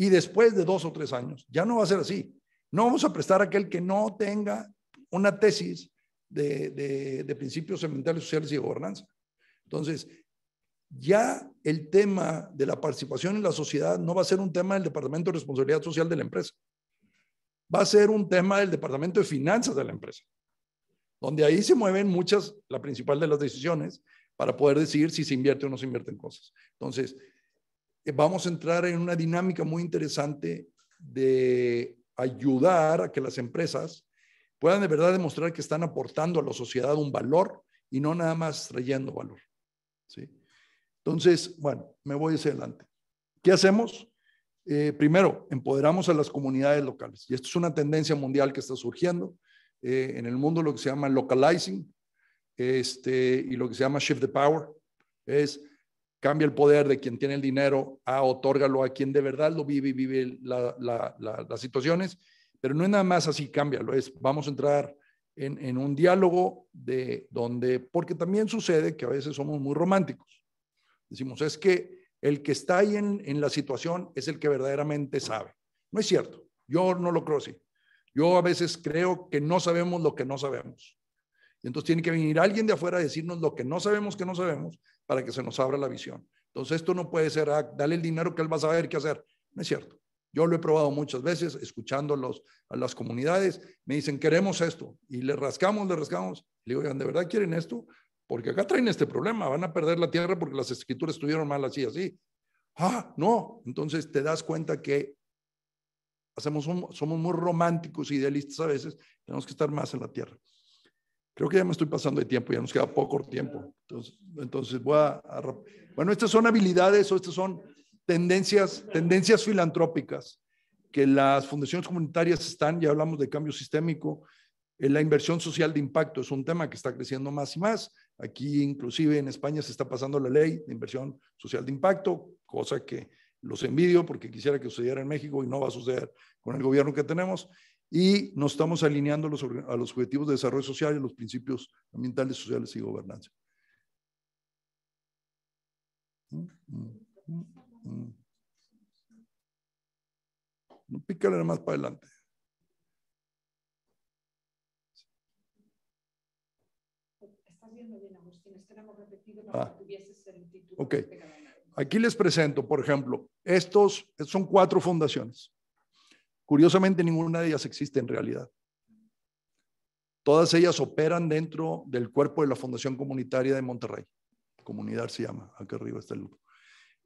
y después de dos o tres años. Ya no va a ser así. No vamos a prestar a aquel que no tenga una tesis de, principios ambientales, sociales y de gobernanza. Entonces, ya el tema de la participación en la sociedad no va a ser un tema del Departamento de Responsabilidad Social de la empresa. Va a ser un tema del Departamento de Finanzas de la empresa, donde ahí se mueven muchas, la principal de las decisiones, para poder decidir si se invierte o no se invierte en cosas. Entonces, eh, vamos a entrar en una dinámica muy interesante de ayudar a que las empresas puedan de verdad demostrar que están aportando a la sociedad un valor y no nada más trayendo valor. ¿sí? Entonces, bueno, me voy hacia adelante. ¿Qué hacemos? Eh, primero, empoderamos a las comunidades locales. Y esto es una tendencia mundial que está surgiendo eh, en el mundo, lo que se llama localizing este, y lo que se llama shift the power. Es cambia el poder de quien tiene el dinero a ah, otórgalo a quien de verdad lo vive y vive las situaciones, pero no es nada más así, cámbialo, es vamos a entrar en, un diálogo de donde, porque también sucede que a veces somos muy románticos, decimos, es que el que está ahí en, en la situación es el que verdaderamente sabe. No es cierto, yo no lo creo así. Yo a veces creo que no sabemos lo que no sabemos. Entonces tiene que venir alguien de afuera a decirnos lo que no sabemos que no sabemos para que se nos abra la visión. Entonces esto no puede ser, ah, dale el dinero que él va a saber qué hacer. No es cierto. Yo lo he probado muchas veces, escuchando los, a las comunidades, me dicen, queremos esto, y le rascamos, le rascamos. Le digo, ¿de verdad quieren esto? Porque acá traen este problema, van a perder la tierra porque las escrituras estuvieron mal así, así. Ah, no. Entonces te das cuenta que hacemos somos muy románticos, idealistas a veces, tenemos que estar más en la tierra. Creo que ya me estoy pasando de tiempo, ya nos queda poco tiempo. Entonces, voy a, Bueno, estas son habilidades o estas son tendencias, tendencias filantrópicas que las fundaciones comunitarias están, ya hablamos de cambio sistémico, en la inversión social de impacto es un tema que está creciendo más y más. Aquí inclusive en España se está pasando la ley de inversión social de impacto, cosa que los envidio porque quisiera que sucediera en México y no va a suceder con el gobierno que tenemos y nos estamos alineando a los, objetivos de desarrollo social y a los principios ambientales, sociales y gobernanza. Mm, mm, mm, no pícale más para adelante. Estás viendo bien, Agustín, repetido ah. Ok. Aquí les presento, por ejemplo, estos son cuatro fundaciones. Curiosamente, ninguna de ellas existe en realidad. Todas ellas operan dentro del cuerpo de la Fundación Comunitaria de Monterrey. Comunidad se llama, aquí arriba está el grupo.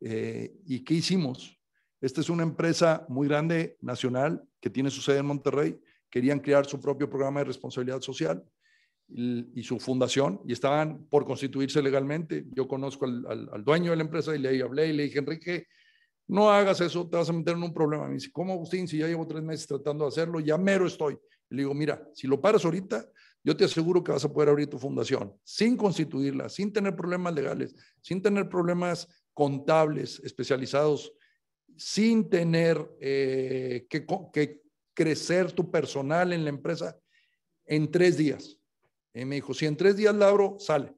Eh, ¿Y qué hicimos? Esta es una empresa muy grande, nacional, que tiene su sede en Monterrey. Querían crear su propio programa de responsabilidad social y, su fundación y estaban por constituirse legalmente. Yo conozco al, al dueño de la empresa y le hablé y le dije, Enrique, no hagas eso, te vas a meter en un problema. Me dice, ¿cómo Agustín? Si ya llevo tres meses tratando de hacerlo, ya mero estoy. Le digo, mira, si lo paras ahorita, yo te aseguro que vas a poder abrir tu fundación sin constituirla, sin tener problemas legales, sin tener problemas contables especializados, sin tener eh, que, que, crecer tu personal en la empresa en tres días. Y me dijo, si en tres días la abro, sale.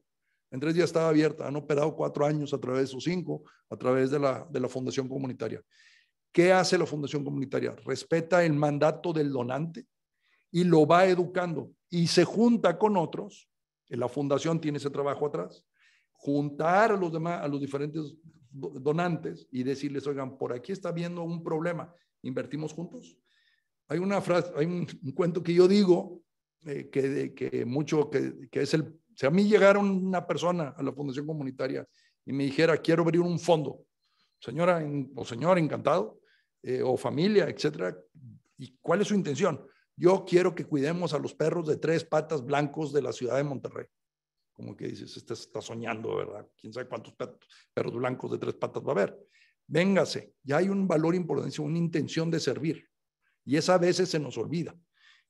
En tres días estaba abierta. Han operado cuatro años a través, de sus cinco, a través de la, de la Fundación Comunitaria. ¿Qué hace la Fundación Comunitaria? Respeta el mandato del donante y lo va educando y se junta con otros. Eh, la Fundación tiene ese trabajo atrás. Juntar a los demás, a los diferentes donantes y decirles, oigan, por aquí está viendo un problema, invertimos juntos. Hay una frase, hay un, cuento que yo digo eh, que, que mucho, que es el si a mí llegara una persona a la fundación comunitaria y me dijera, quiero abrir un fondo, señora o señor, encantado, eh, o familia, etcétera, ¿y cuál es su intención? Yo quiero que cuidemos a los perros de tres patas blancos de la ciudad de Monterrey. Como que dices, este está soñando, ¿verdad? Quién sabe cuántos perros blancos de tres patas va a haber. Véngase, ya hay un valor importante, una intención de servir. Y esa a veces se nos olvida.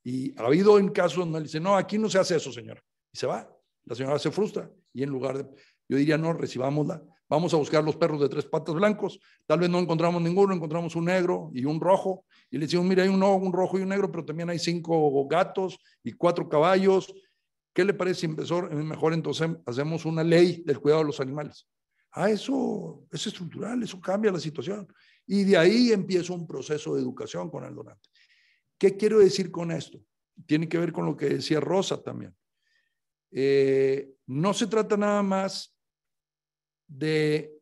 Y ha habido en casos donde dice no, aquí no se hace eso, señora. Y se va. La señora se frustra y en lugar de, yo diría, no, recibámosla. Vamos a buscar los perros de tres patas blancos. Tal vez no encontramos ninguno, encontramos un negro y un rojo. Y le decimos, mira, hay un, un rojo y un negro, pero también hay cinco gatos y cuatro caballos. ¿Qué le parece, inversor? Eh, mejor entonces hacemos una ley del cuidado de los animales. Ah, eso es estructural, eso cambia la situación. Y de ahí empieza un proceso de educación con el donante. ¿Qué quiero decir con esto? Tiene que ver con lo que decía Rosa también. Eh, no se trata nada más de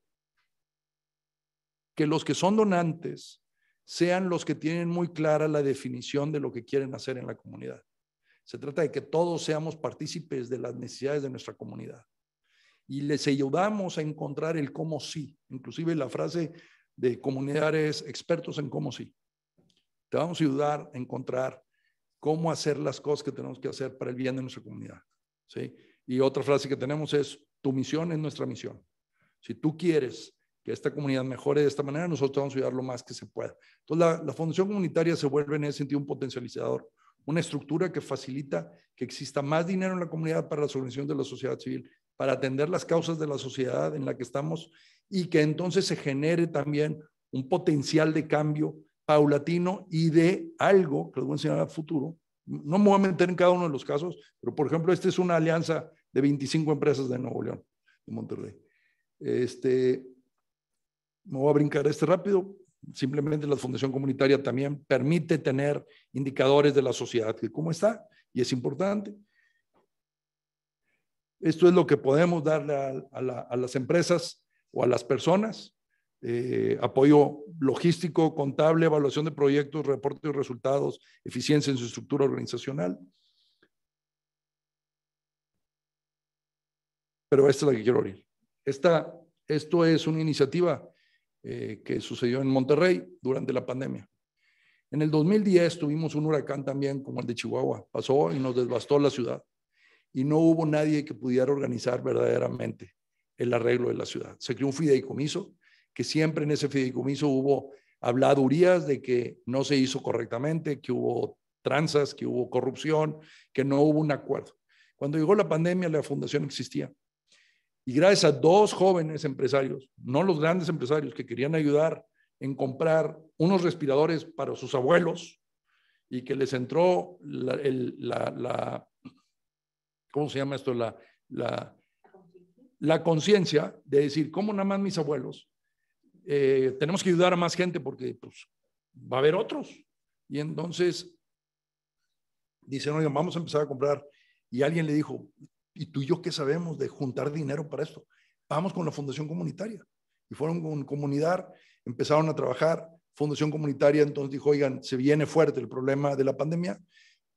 que los que son donantes sean los que tienen muy clara la definición de lo que quieren hacer en la comunidad. Se trata de que todos seamos partícipes de las necesidades de nuestra comunidad y les ayudamos a encontrar el cómo sí. Inclusive la frase de comunidades expertos en cómo sí. Te vamos a ayudar a encontrar cómo hacer las cosas que tenemos que hacer para el bien de nuestra comunidad. Y otra frase que tenemos es, tu misión es nuestra misión. Si tú quieres que esta comunidad mejore de esta manera, nosotros vamos a ayudar lo más que se pueda. Entonces, la, fundación comunitaria se vuelve en ese sentido un potencializador, una estructura que facilita que exista más dinero en la comunidad para la solución de la sociedad civil, para atender las causas de la sociedad en la que estamos y que entonces se genere también un potencial de cambio paulatino y de algo que les voy a enseñar a futuro, no me voy a meter en cada uno de los casos, pero por ejemplo, esta es una alianza de 25 empresas de Nuevo León, de Monterrey. Este, me voy a brincar este rápido. Simplemente la Fundación Comunitaria también permite tener indicadores de la sociedad, que cómo está, y es importante. Esto es lo que podemos darle a las empresas o a las personas eh, apoyo logístico, contable, evaluación de proyectos, reporte de resultados, eficiencia en su estructura organizacional. Pero esta es la que quiero abrir. esto es una iniciativa eh, que sucedió en Monterrey durante la pandemia. En el 2010 tuvimos un huracán también como el de Chihuahua. Pasó y nos devastó la ciudad. Y no hubo nadie que pudiera organizar verdaderamente el arreglo de la ciudad. Se creó un fideicomiso que siempre en ese fideicomiso hubo habladurías de que no se hizo correctamente, que hubo tranzas, que hubo corrupción, que no hubo un acuerdo. Cuando llegó la pandemia, la fundación existía. Y gracias a dos jóvenes empresarios, no los grandes empresarios que querían ayudar en comprar unos respiradores para sus abuelos y que les entró la, la ¿cómo se llama esto? La, la, la conciencia de decir, ¿cómo nada más mis abuelos eh, tenemos que ayudar a más gente porque pues, va a haber otros. Y entonces dicen, oigan, vamos a empezar a comprar. Y alguien le dijo, ¿y tú y yo qué sabemos de juntar dinero para esto? Vamos con la fundación comunitaria. Y fueron con comunidad, empezaron a trabajar. Fundación comunitaria entonces dijo, oigan, se viene fuerte el problema de la pandemia.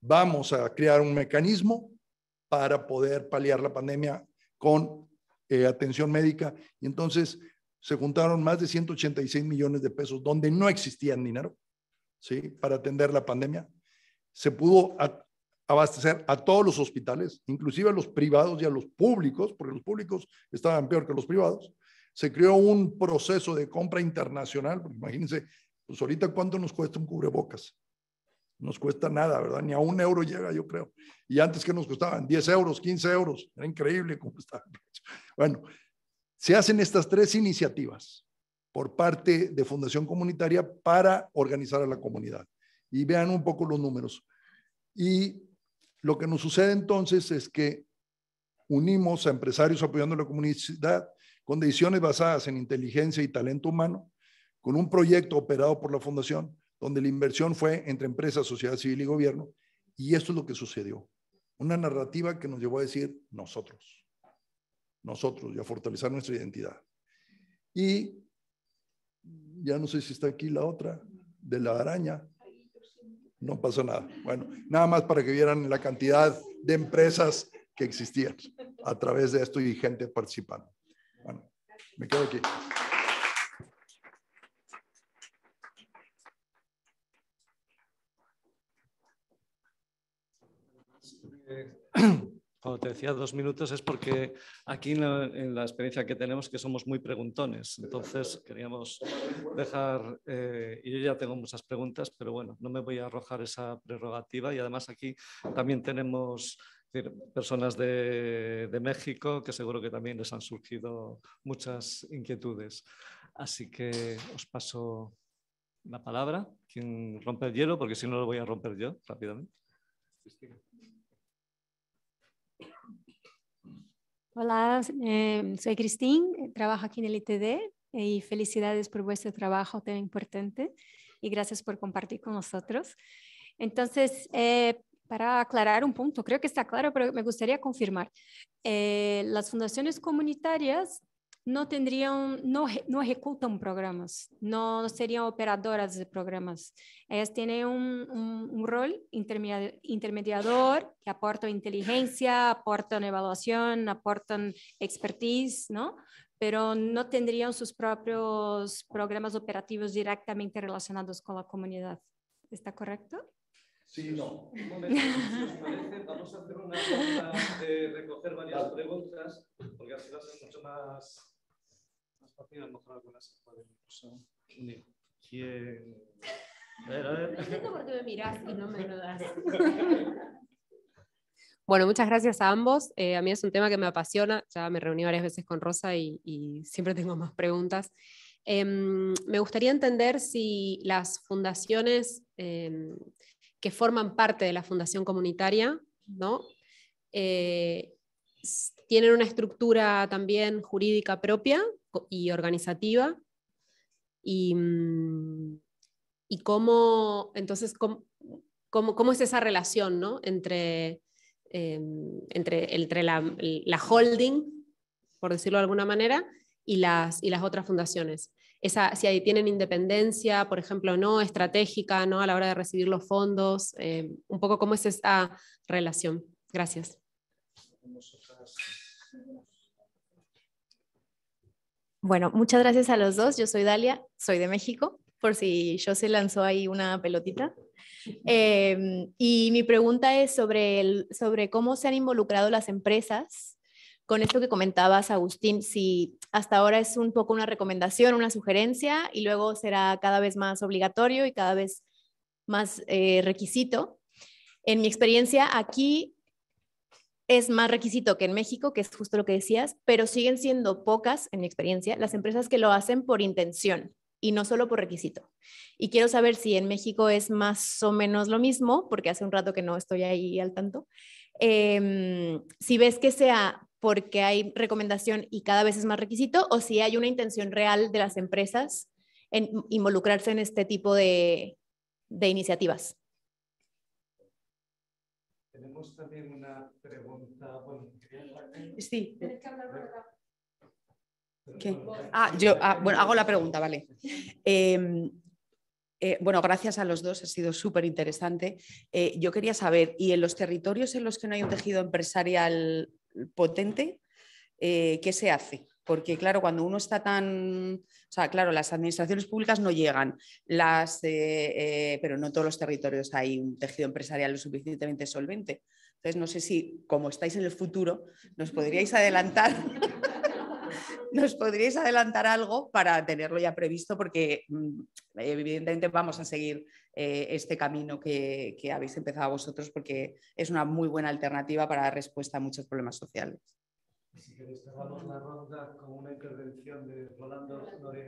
Vamos a crear un mecanismo para poder paliar la pandemia con eh, atención médica. Y entonces se juntaron más de 186 millones de pesos donde no existían dinero, ¿sí? Para atender la pandemia. Se pudo abastecer a todos los hospitales, inclusive a los privados y a los públicos, porque los públicos estaban peor que los privados. Se creó un proceso de compra internacional, imagínense, pues ahorita cuánto nos cuesta un cubrebocas. Nos cuesta nada, ¿verdad? Ni a un euro llega, yo creo. Y antes que nos costaban 10 euros, 15 euros. Era increíble cómo estaba. Bueno, se hacen estas tres iniciativas por parte de Fundación Comunitaria para organizar a la comunidad. Y vean un poco los números. Y lo que nos sucede entonces es que unimos a empresarios apoyando a la comunidad con decisiones basadas en inteligencia y talento humano, con un proyecto operado por la Fundación, donde la inversión fue entre empresas, sociedad civil y gobierno. Y esto es lo que sucedió. Una narrativa que nos llevó a decir nosotros nosotros y a fortalecer nuestra identidad. Y ya no sé si está aquí la otra, de la araña. No pasa nada. Bueno, nada más para que vieran la cantidad de empresas que existían a través de esto y gente participando. Bueno, me quedo aquí. Este, como te decía dos minutos es porque aquí en la, experiencia que tenemos que somos muy preguntones, entonces queríamos dejar, eh, y yo ya tengo muchas preguntas, pero bueno, no me voy a arrojar esa prerrogativa y además aquí también tenemos personas de, México que seguro que también les han surgido muchas inquietudes. Así que os paso la palabra. quien rompe el hielo? Porque si no lo voy a romper yo rápidamente. Hola, em, soy Cristín, eh, trabajo aquí en el ITD y felicidades por vuestro trabajo tan importante y gracias por compartir con nosotros. Entonces, eh, para aclarar un punto, creo que está claro, pero me gustaría confirmar. Eh, las fundaciones comunitarias no tendrían, no, no ejecutan programas, no serían operadoras de programas. Ellas tienen un, rol intermediador que aporta inteligencia, aportan evaluación, aportan expertise, ¿no? Pero no tendrían sus propios programas operativos directamente relacionados con la comunidad. ¿Está correcto? Sí, no. vamos a hacer una de eh, recoger varias preguntas, porque así va a ser mucho más Bueno, muchas gracias a ambos. Eh, a mí es un tema que me apasiona. Ya me reuní varias veces con Rosa y, siempre tengo más preguntas. Em, me gustaría entender si las fundaciones em, que forman parte de la fundación comunitaria, ¿no? Eh, tienen una estructura también jurídica propia y organizativa y, mm, y cómo, entonces, cómo, es esa relación em, entre, entre, la, holding, por decirlo de alguna manera, y las, y las otras fundaciones. Esa, si ahí tienen independencia, por ejemplo, no estratégica, ¿no? a la hora de recibir los fondos, em, un poco cómo es esa relación. Gracias. Bueno, muchas gracias a los dos. Yo soy Dalia, soy de México, por si yo se lanzó ahí una pelotita. Em, y mi pregunta es sobre, el, sobre cómo se han involucrado las empresas con esto que comentabas, Agustín, si hasta ahora es un poco una recomendación, una sugerencia, y luego será cada vez más obligatorio y cada vez más eh, requisito. En mi experiencia aquí, es más requisito que en México, que es justo lo que decías, pero siguen siendo pocas, en mi experiencia, las empresas que lo hacen por intención y no solo por requisito. Y quiero saber si en México es más o menos lo mismo, porque hace un rato que no estoy ahí al tanto. Em, si ves que sea porque hay recomendación y cada vez es más requisito, o si hay una intención real de las empresas en involucrarse en este tipo de iniciativas. Tenemos también una pregunta. Bueno, sí. ¿Qué? Ah, yo, ah, bueno, hago la pregunta, vale. Em, eh, bueno, gracias a los dos, ha sido súper interesante. Eh, yo quería saber, ¿y en los territorios en los que no hay un tejido empresarial potente, eh, qué se hace? porque claro, cuando uno está tan, o sea, claro, las administraciones públicas no llegan, las, eh, pero no todos los territorios hay un tejido empresarial lo suficientemente solvente. Entonces, no sé si, como estáis en el futuro, nos podríais adelantar, nos podríais adelantar algo para tenerlo ya previsto, porque mm, evidentemente vamos a seguir eh, este camino que, habéis empezado vosotros, porque es una muy buena alternativa para dar respuesta a muchos problemas sociales con una de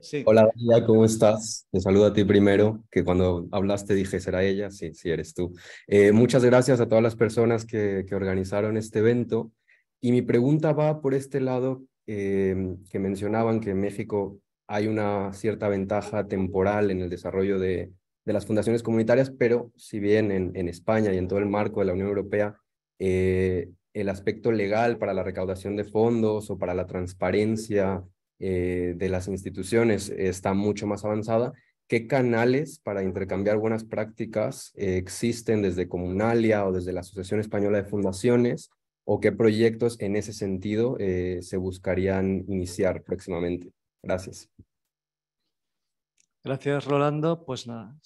eh, Hola, ¿cómo estás? Te saludo a ti primero, que cuando hablaste dije, ¿será ella? Sí, sí, eres tú. Eh, muchas gracias a todas las personas que, que, organizaron este evento. Y mi pregunta va por este lado em, que mencionaban que en México hay una cierta ventaja temporal en el desarrollo de, de las fundaciones comunitarias, pero si bien en, en España y en todo el marco de la Unión Europea eh, el aspecto legal para la recaudación de fondos o para la transparencia eh, de las instituciones está mucho más avanzada. ¿Qué canales para intercambiar buenas prácticas eh, existen desde Comunalia o desde la Asociación Española de Fundaciones? ¿O qué proyectos en ese sentido se buscarían iniciar próximamente? Gracias. Gracias, Rolando. Pues nada,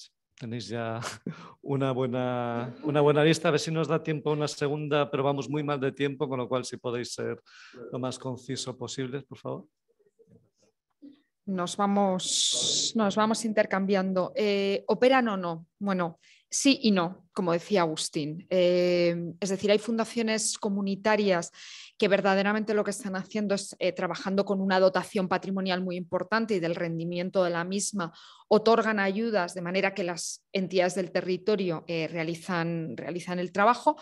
Tenéis ya una buena, una buena lista, a ver si nos da tiempo una segunda, pero vamos muy mal de tiempo, con lo cual si podéis ser lo más conciso posible, por favor. Nos vamos, nos vamos intercambiando. Eh, ¿Operan o no? Bueno, sí y no, como decía Agustín. Eh, es decir, hay fundaciones comunitarias que verdaderamente lo que están haciendo es eh, trabajando con una dotación patrimonial muy importante y del rendimiento de la misma, otorgan ayudas de manera que las entidades del territorio eh, realizan, realizan el trabajo,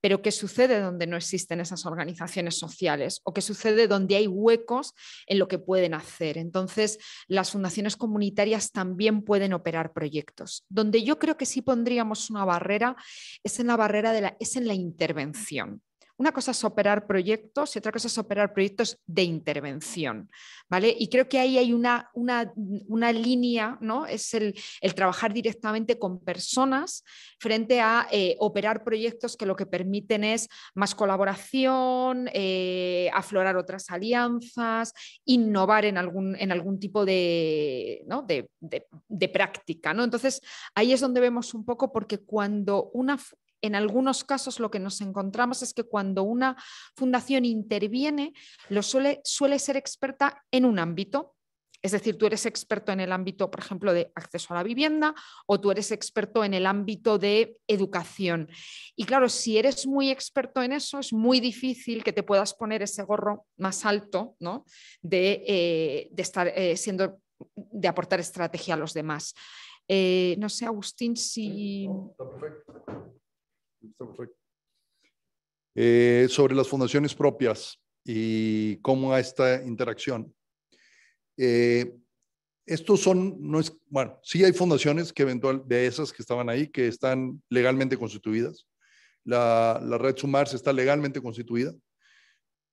pero ¿qué sucede donde no existen esas organizaciones sociales? ¿O qué sucede donde hay huecos en lo que pueden hacer? Entonces, las fundaciones comunitarias también pueden operar proyectos. Donde yo creo que sí pondríamos una barrera es en la barrera de la, es en la intervención. Una cosa es operar proyectos y otra cosa es operar proyectos de intervención, ¿vale? Y creo que ahí hay una, una, línea, ¿no? Es el, trabajar directamente con personas frente a eh, operar proyectos que lo que permiten es más colaboración, eh, aflorar otras alianzas, innovar en algún, en algún tipo de, de práctica, ¿no? Entonces, ahí es donde vemos un poco porque cuando una, en algunos casos lo que nos encontramos es que cuando una fundación interviene, lo suele, suele ser experta en un ámbito, es decir, tú eres experto en el ámbito, por ejemplo, de acceso a la vivienda o tú eres experto en el ámbito de educación. Y claro, si eres muy experto en eso, es muy difícil que te puedas poner ese gorro más alto eh, de, estar eh, siendo de aportar estrategia a los demás. Eh, no sé, Agustín, si... Eh, sobre las fundaciones propias y cómo a esta interacción. Eh, estos son, no es, bueno, sí hay fundaciones que eventual, de esas que estaban ahí, que están legalmente constituidas. La, red Sumarse está legalmente constituida,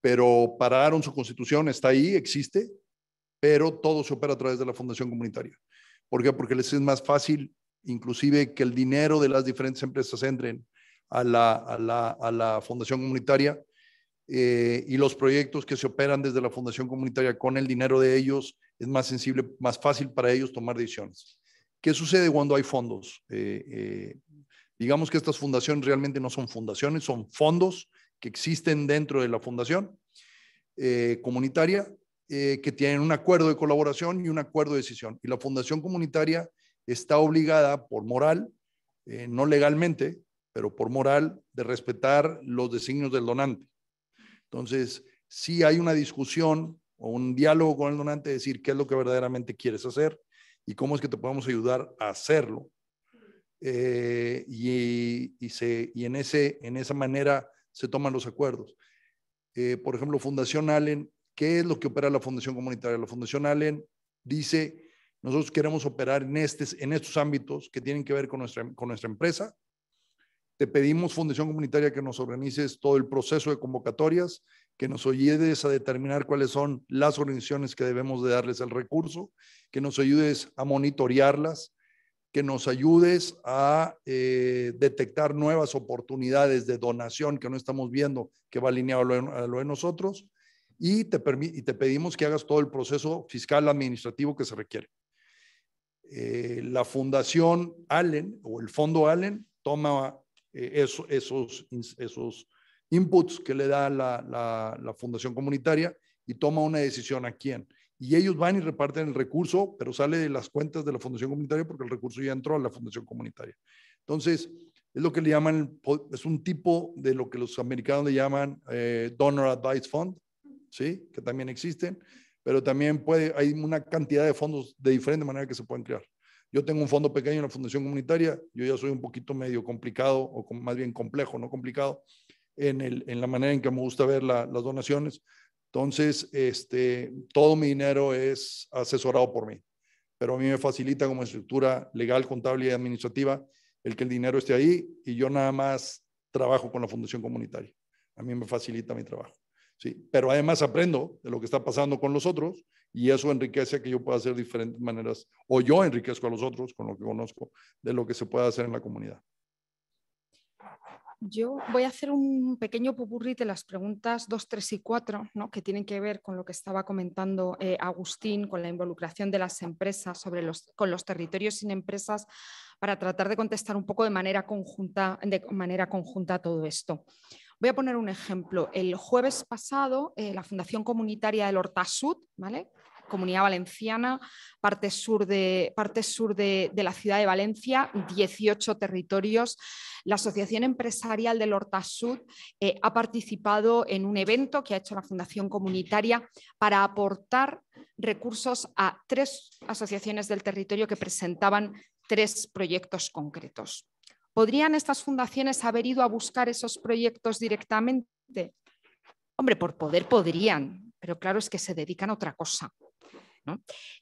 pero pararon su constitución, está ahí, existe, pero todo se opera a través de la fundación comunitaria. ¿Por qué? Porque les es más fácil, inclusive, que el dinero de las diferentes empresas entren a la, Fundación Comunitaria eh, y los proyectos que se operan desde la Fundación Comunitaria con el dinero de ellos es más sensible, más fácil para ellos tomar decisiones. ¿Qué sucede cuando hay fondos? Eh, eh, digamos que estas fundaciones realmente no son fundaciones, son fondos que existen dentro de la fundación comunitaria que tienen un acuerdo de colaboración y un acuerdo de decisión. Y la fundación comunitaria está obligada por moral, no legalmente, pero por moral de respetar los designios del donante. Entonces, si hay una discusión o un diálogo con el donante, decir qué es lo que verdaderamente quieres hacer y cómo es que te podemos ayudar a hacerlo. Eh, y, en, ese, en esa manera se toman los acuerdos. Eh, por ejemplo, Fundación Allen, ¿qué es lo que opera la Fundación Comunitaria? La Fundación Allen dice, nosotros queremos operar en, este, en estos ámbitos que tienen que ver con con nuestra empresa te pedimos, Fundación Comunitaria, que nos organices todo el proceso de convocatorias, que nos ayudes a determinar cuáles son las organizaciones que debemos de darles el recurso, que nos ayudes a monitorearlas, que nos ayudes a eh, detectar nuevas oportunidades de donación que no estamos viendo, que va alineado a lo, de nosotros, y te, y te pedimos que hagas todo el proceso fiscal administrativo que se requiere. Eh, la Fundación Allen o el Fondo Allen toma eh, esos, esos inputs que le da la, la, fundación comunitaria y toma una decisión a quién. Y ellos van y reparten el recurso, pero sale de las cuentas de la fundación comunitaria porque el recurso ya entró a la fundación comunitaria. Entonces, es lo que le llaman, es un tipo de lo que los americanos le llaman eh, Donor Advice Fund, ¿sí? Que también existen, pero también puede, hay una cantidad de fondos de diferente manera que se pueden crear. Yo tengo un fondo pequeño en la fundación comunitaria, yo ya soy un poquito medio complicado, o más bien complejo, no complicado, en, la manera en que me gusta ver las donaciones. Entonces, este, todo mi dinero es asesorado por mí, pero a mí me facilita como estructura legal, contable y administrativa el que el dinero esté ahí y yo nada más trabajo con la fundación comunitaria. A mí me facilita mi trabajo. Sí, pero además aprendo de lo que está pasando con los otros y eso enriquece que yo pueda hacer diferentes maneras, o yo enriquezco a los otros con lo que conozco de lo que se puede hacer en la comunidad. Yo voy a hacer un pequeño pupurrí de las preguntas 2, 3 y 4, ¿no? que tienen que ver con lo que estaba comentando eh, Agustín, con la involucración de las empresas sobre los, con los territorios sin empresas, para tratar de contestar un poco de manera conjunta, de manera conjunta todo esto. Voy a poner un ejemplo. El jueves pasado, eh, la Fundación Comunitaria del Hortasud, ¿vale? Comunidad Valenciana, parte sur, de, la ciudad de Valencia, 18 territorios. La Asociación Empresarial del Hortasud eh, ha participado en un evento que ha hecho la Fundación Comunitaria para aportar recursos a tres asociaciones del territorio que presentaban tres proyectos concretos. ¿Podrían estas fundaciones haber ido a buscar esos proyectos directamente? Hombre, por poder podrían, pero claro es que se dedican a otra cosa.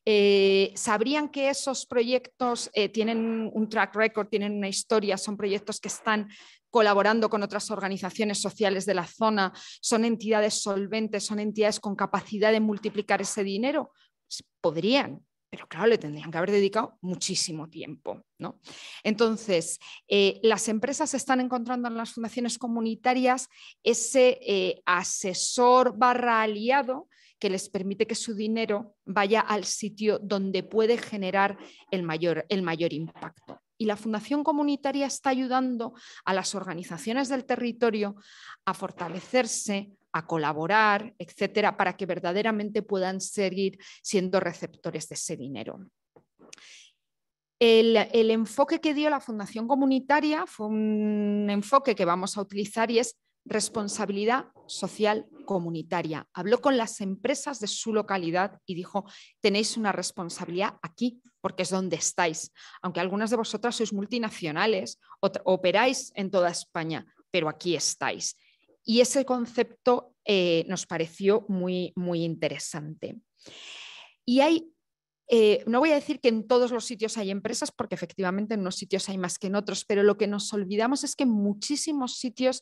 Eh, ¿Sabrían que esos proyectos eh, tienen un track record, tienen una historia, son proyectos que están colaborando con otras organizaciones sociales de la zona, son entidades solventes, son entidades con capacidad de multiplicar ese dinero? Pues, podrían, pero claro, le tendrían que haber dedicado muchísimo tiempo. Entonces, eh, las empresas están encontrando en las fundaciones comunitarias ese eh, asesor barra aliado que les permite que su dinero vaya al sitio donde puede generar el mayor impacto. Y la Fundación Comunitaria está ayudando a las organizaciones del territorio a fortalecerse, a colaborar, etcétera, para que verdaderamente puedan seguir siendo receptores de ese dinero. El, enfoque que dio la Fundación Comunitaria fue un enfoque que vamos a utilizar y es responsabilidad social comunitaria. Habló con las empresas de su localidad y dijo, tenéis una responsabilidad aquí porque es donde estáis. Aunque algunas de vosotras sois multinacionales, operáis en toda España, pero aquí estáis y ese concepto eh, nos pareció muy, muy interesante. Y hay eh, no voy a decir que en todos los sitios hay empresas, porque efectivamente en unos sitios hay más que en otros, pero lo que nos olvidamos es que en muchísimos sitios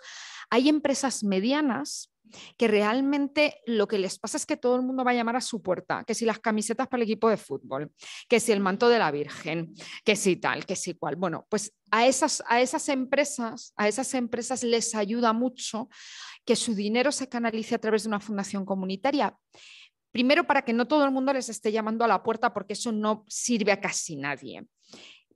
hay empresas medianas que realmente lo que les pasa es que todo el mundo va a llamar a su puerta, que si las camisetas para el equipo de fútbol, que si el manto de la Virgen, que si tal, que si cual. Bueno, pues a esas, a esas empresas, a esas empresas les ayuda mucho que su dinero se canalice a través de una fundación comunitaria Primero, para que no todo el mundo les esté llamando a la puerta porque eso no sirve a casi nadie.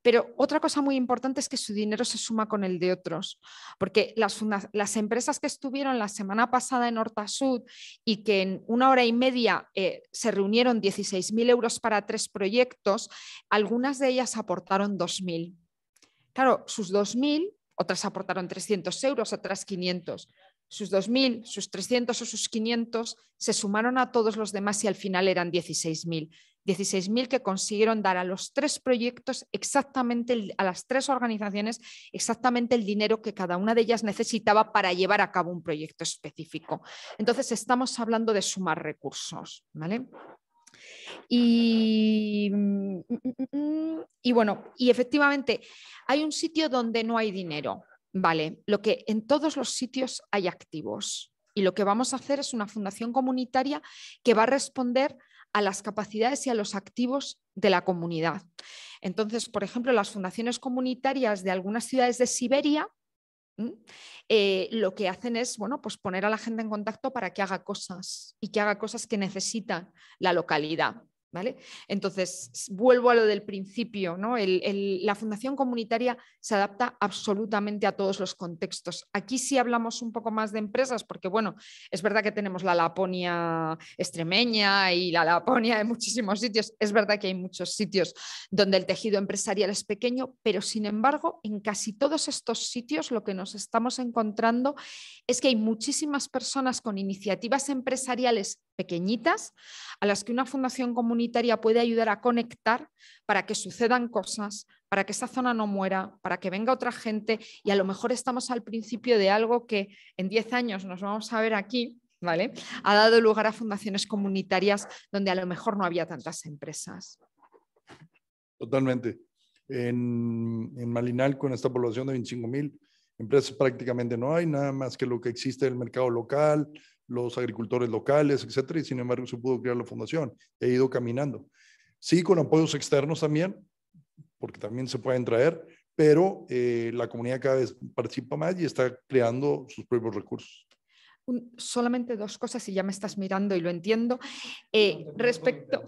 Pero otra cosa muy importante es que su dinero se suma con el de otros, porque las, empresas que estuvieron la semana pasada en Sud y que en una hora y media eh, se reunieron 16.000 euros para tres proyectos, algunas de ellas aportaron 2.000. Claro, sus 2.000, otras aportaron 300 euros, otras 500. Sus 2.000, sus 300 o sus 500 se sumaron a todos los demás y al final eran 16.000. 16.000 que consiguieron dar a los tres proyectos exactamente, a las tres organizaciones exactamente el dinero que cada una de ellas necesitaba para llevar a cabo un proyecto específico. Entonces estamos hablando de sumar recursos, Y, mm, mm, mm, y bueno, y efectivamente hay un sitio donde no hay dinero, Vale, lo que en todos los sitios hay activos y lo que vamos a hacer es una fundación comunitaria que va a responder a las capacidades y a los activos de la comunidad. Entonces, por ejemplo, las fundaciones comunitarias de algunas ciudades de Siberia eh, lo que hacen es bueno, pues poner a la gente en contacto para que haga cosas y que haga cosas que necesita la localidad. Entonces, vuelvo a lo del principio, la fundación comunitaria se adapta absolutamente a todos los contextos. Aquí sí hablamos un poco más de empresas, porque bueno, es verdad que tenemos la Laponia extremeña y la Laponia de muchísimos sitios, es verdad que hay muchos sitios donde el tejido empresarial es pequeño, pero sin embargo, en casi todos estos sitios lo que nos estamos encontrando es que hay muchísimas personas con iniciativas empresariales pequeñitas a las que una fundación comunitaria puede ayudar a conectar para que sucedan cosas, para que esta zona no muera, para que venga otra gente y a lo mejor estamos al principio de algo que en 10 años nos vamos a ver aquí. ¿Vale? Ha dado lugar a fundaciones comunitarias donde a lo mejor no había tantas empresas. Totalmente. En, en Malinal, con esta población de 25.000 empresas, prácticamente no hay nada más que lo que existe en el mercado local, los agricultores locales, etcétera, y sin embargo se pudo crear la fundación. He ido caminando. Sí, con apoyos externos también, porque también se pueden traer, pero eh, la comunidad cada vez participa más y está creando sus propios recursos. solamente dos cosas y ya me estás mirando y lo entiendo. Eh, respecto,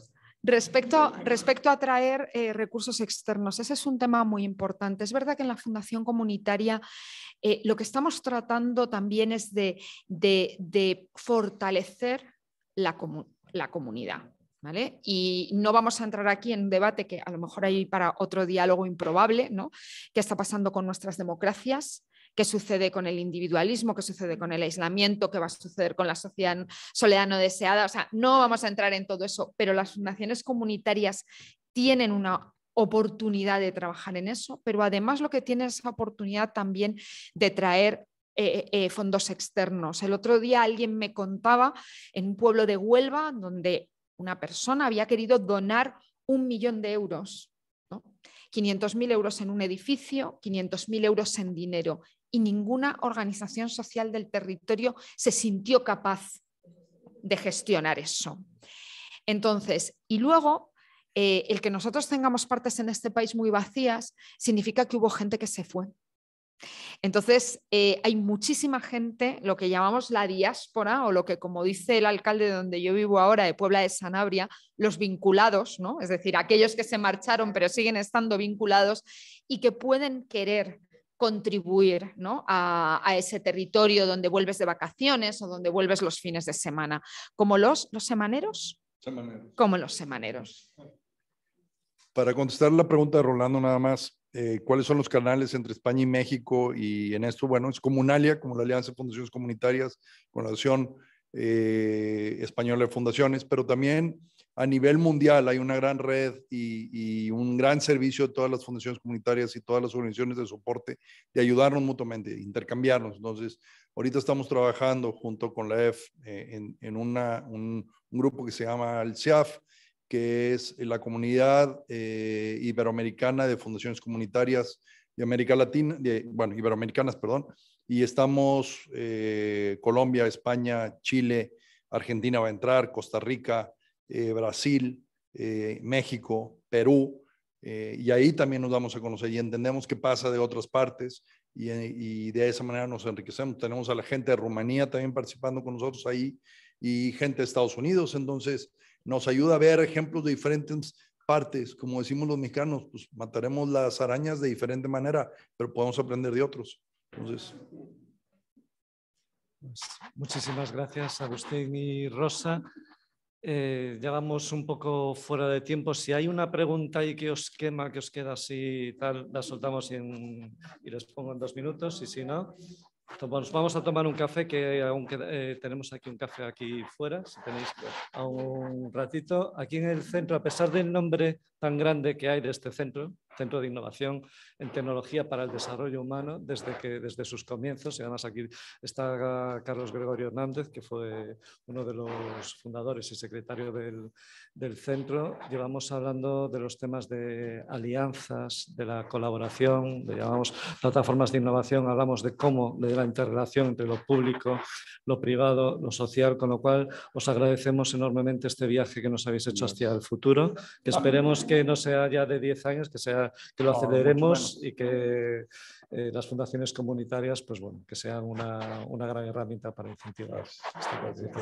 Respecto, respecto, a traer eh, recursos externos, ese es un tema muy importante. Es verdad que en la Fundación Comunitaria eh, lo que estamos tratando también es de, fortalecer la, comunidad. Y no vamos a entrar aquí en un debate que a lo mejor hay para otro diálogo improbable, ¿no? ¿Qué está pasando con nuestras democracias? qué sucede con el individualismo, qué sucede con el aislamiento, qué va a suceder con la sociedad soledad no deseada. O sea, no vamos a entrar en todo eso, pero las fundaciones comunitarias tienen una oportunidad de trabajar en eso, pero además lo que tienen es la oportunidad también de traer eh, eh, eh, fondos externos. El otro día alguien me contaba en un pueblo de Huelva donde una persona había querido donar un millón de euros. 500.000 euros en un edificio, 500.000 euros en dinero y ninguna organización social del territorio se sintió capaz de gestionar eso. Entonces, y luego, eh, el que nosotros tengamos partes en este país muy vacías significa que hubo gente que se fue. Entonces, eh, hay muchísima gente, lo que llamamos la diáspora, o lo que, como dice el alcalde donde yo vivo ahora, de Puebla de Sanabria, los vinculados, ¿no? es decir, aquellos que se marcharon pero siguen estando vinculados y que pueden querer contribuir a, ese territorio donde vuelves de vacaciones o donde vuelves los fines de semana, como los, los semaneros. Como los semaneros. Para contestar la pregunta de Rolando nada más, eh, ¿cuáles son los canales entre España y México? Y en esto, bueno, es Comunalia, como la Alianza de Fundaciones Comunitarias, con la Asociación eh, Española de Fundaciones, pero también a nivel mundial hay una gran red y, un gran servicio de todas las fundaciones comunitarias y todas las organizaciones de soporte de ayudarnos mutuamente, intercambiarnos. Entonces, ahorita estamos trabajando junto con la EF eh, en, un, grupo que se llama el CIAF, que es la comunidad eh, iberoamericana de fundaciones comunitarias de América Latina, bueno, iberoamericanas, perdón, y estamos eh, Colombia, España, Chile, Argentina va a entrar, Costa Rica, eh, Brasil, eh, México, Perú, eh, y ahí también nos damos a conocer y entendemos qué pasa de otras partes y, de esa manera nos enriquecemos. Tenemos a la gente de Rumanía también participando con nosotros ahí y gente de Estados Unidos, entonces nos ayuda a ver ejemplos de diferentes partes, como decimos los mexicanos, pues mataremos las arañas de diferente manera, pero podemos aprender de otros. Entonces. Pues, muchísimas gracias, Agustín y Rosa. Eh, ya vamos un poco fuera de tiempo. Si hay una pregunta y que os quema, que os queda así tal, la soltamos y, les pongo en dos minutos. Y si no, vamos a tomar un café, que eh, tenemos aquí un café aquí fuera, si tenéis a un ratito. Aquí en el centro, a pesar del nombre tan grande que hay de este centro, Centro de Innovación en Tecnología para el Desarrollo Humano desde, que, desde sus comienzos. Y además aquí está Carlos Gregorio Hernández, que fue uno de los fundadores y secretario del, del centro. Llevamos hablando de los temas de alianzas, de la colaboración, de llamamos plataformas de innovación, hablamos de cómo, de la interrelación entre lo público, lo privado, lo social, con lo cual os agradecemos enormemente este viaje que nos habéis hecho hacia el futuro, que esperemos que no sea ya de 10 años, que sea que lo oh, aceleremos y que eh, las fundaciones comunitarias, pues bueno, que sean una, una gran herramienta para incentivar este proyecto.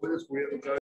Gracias.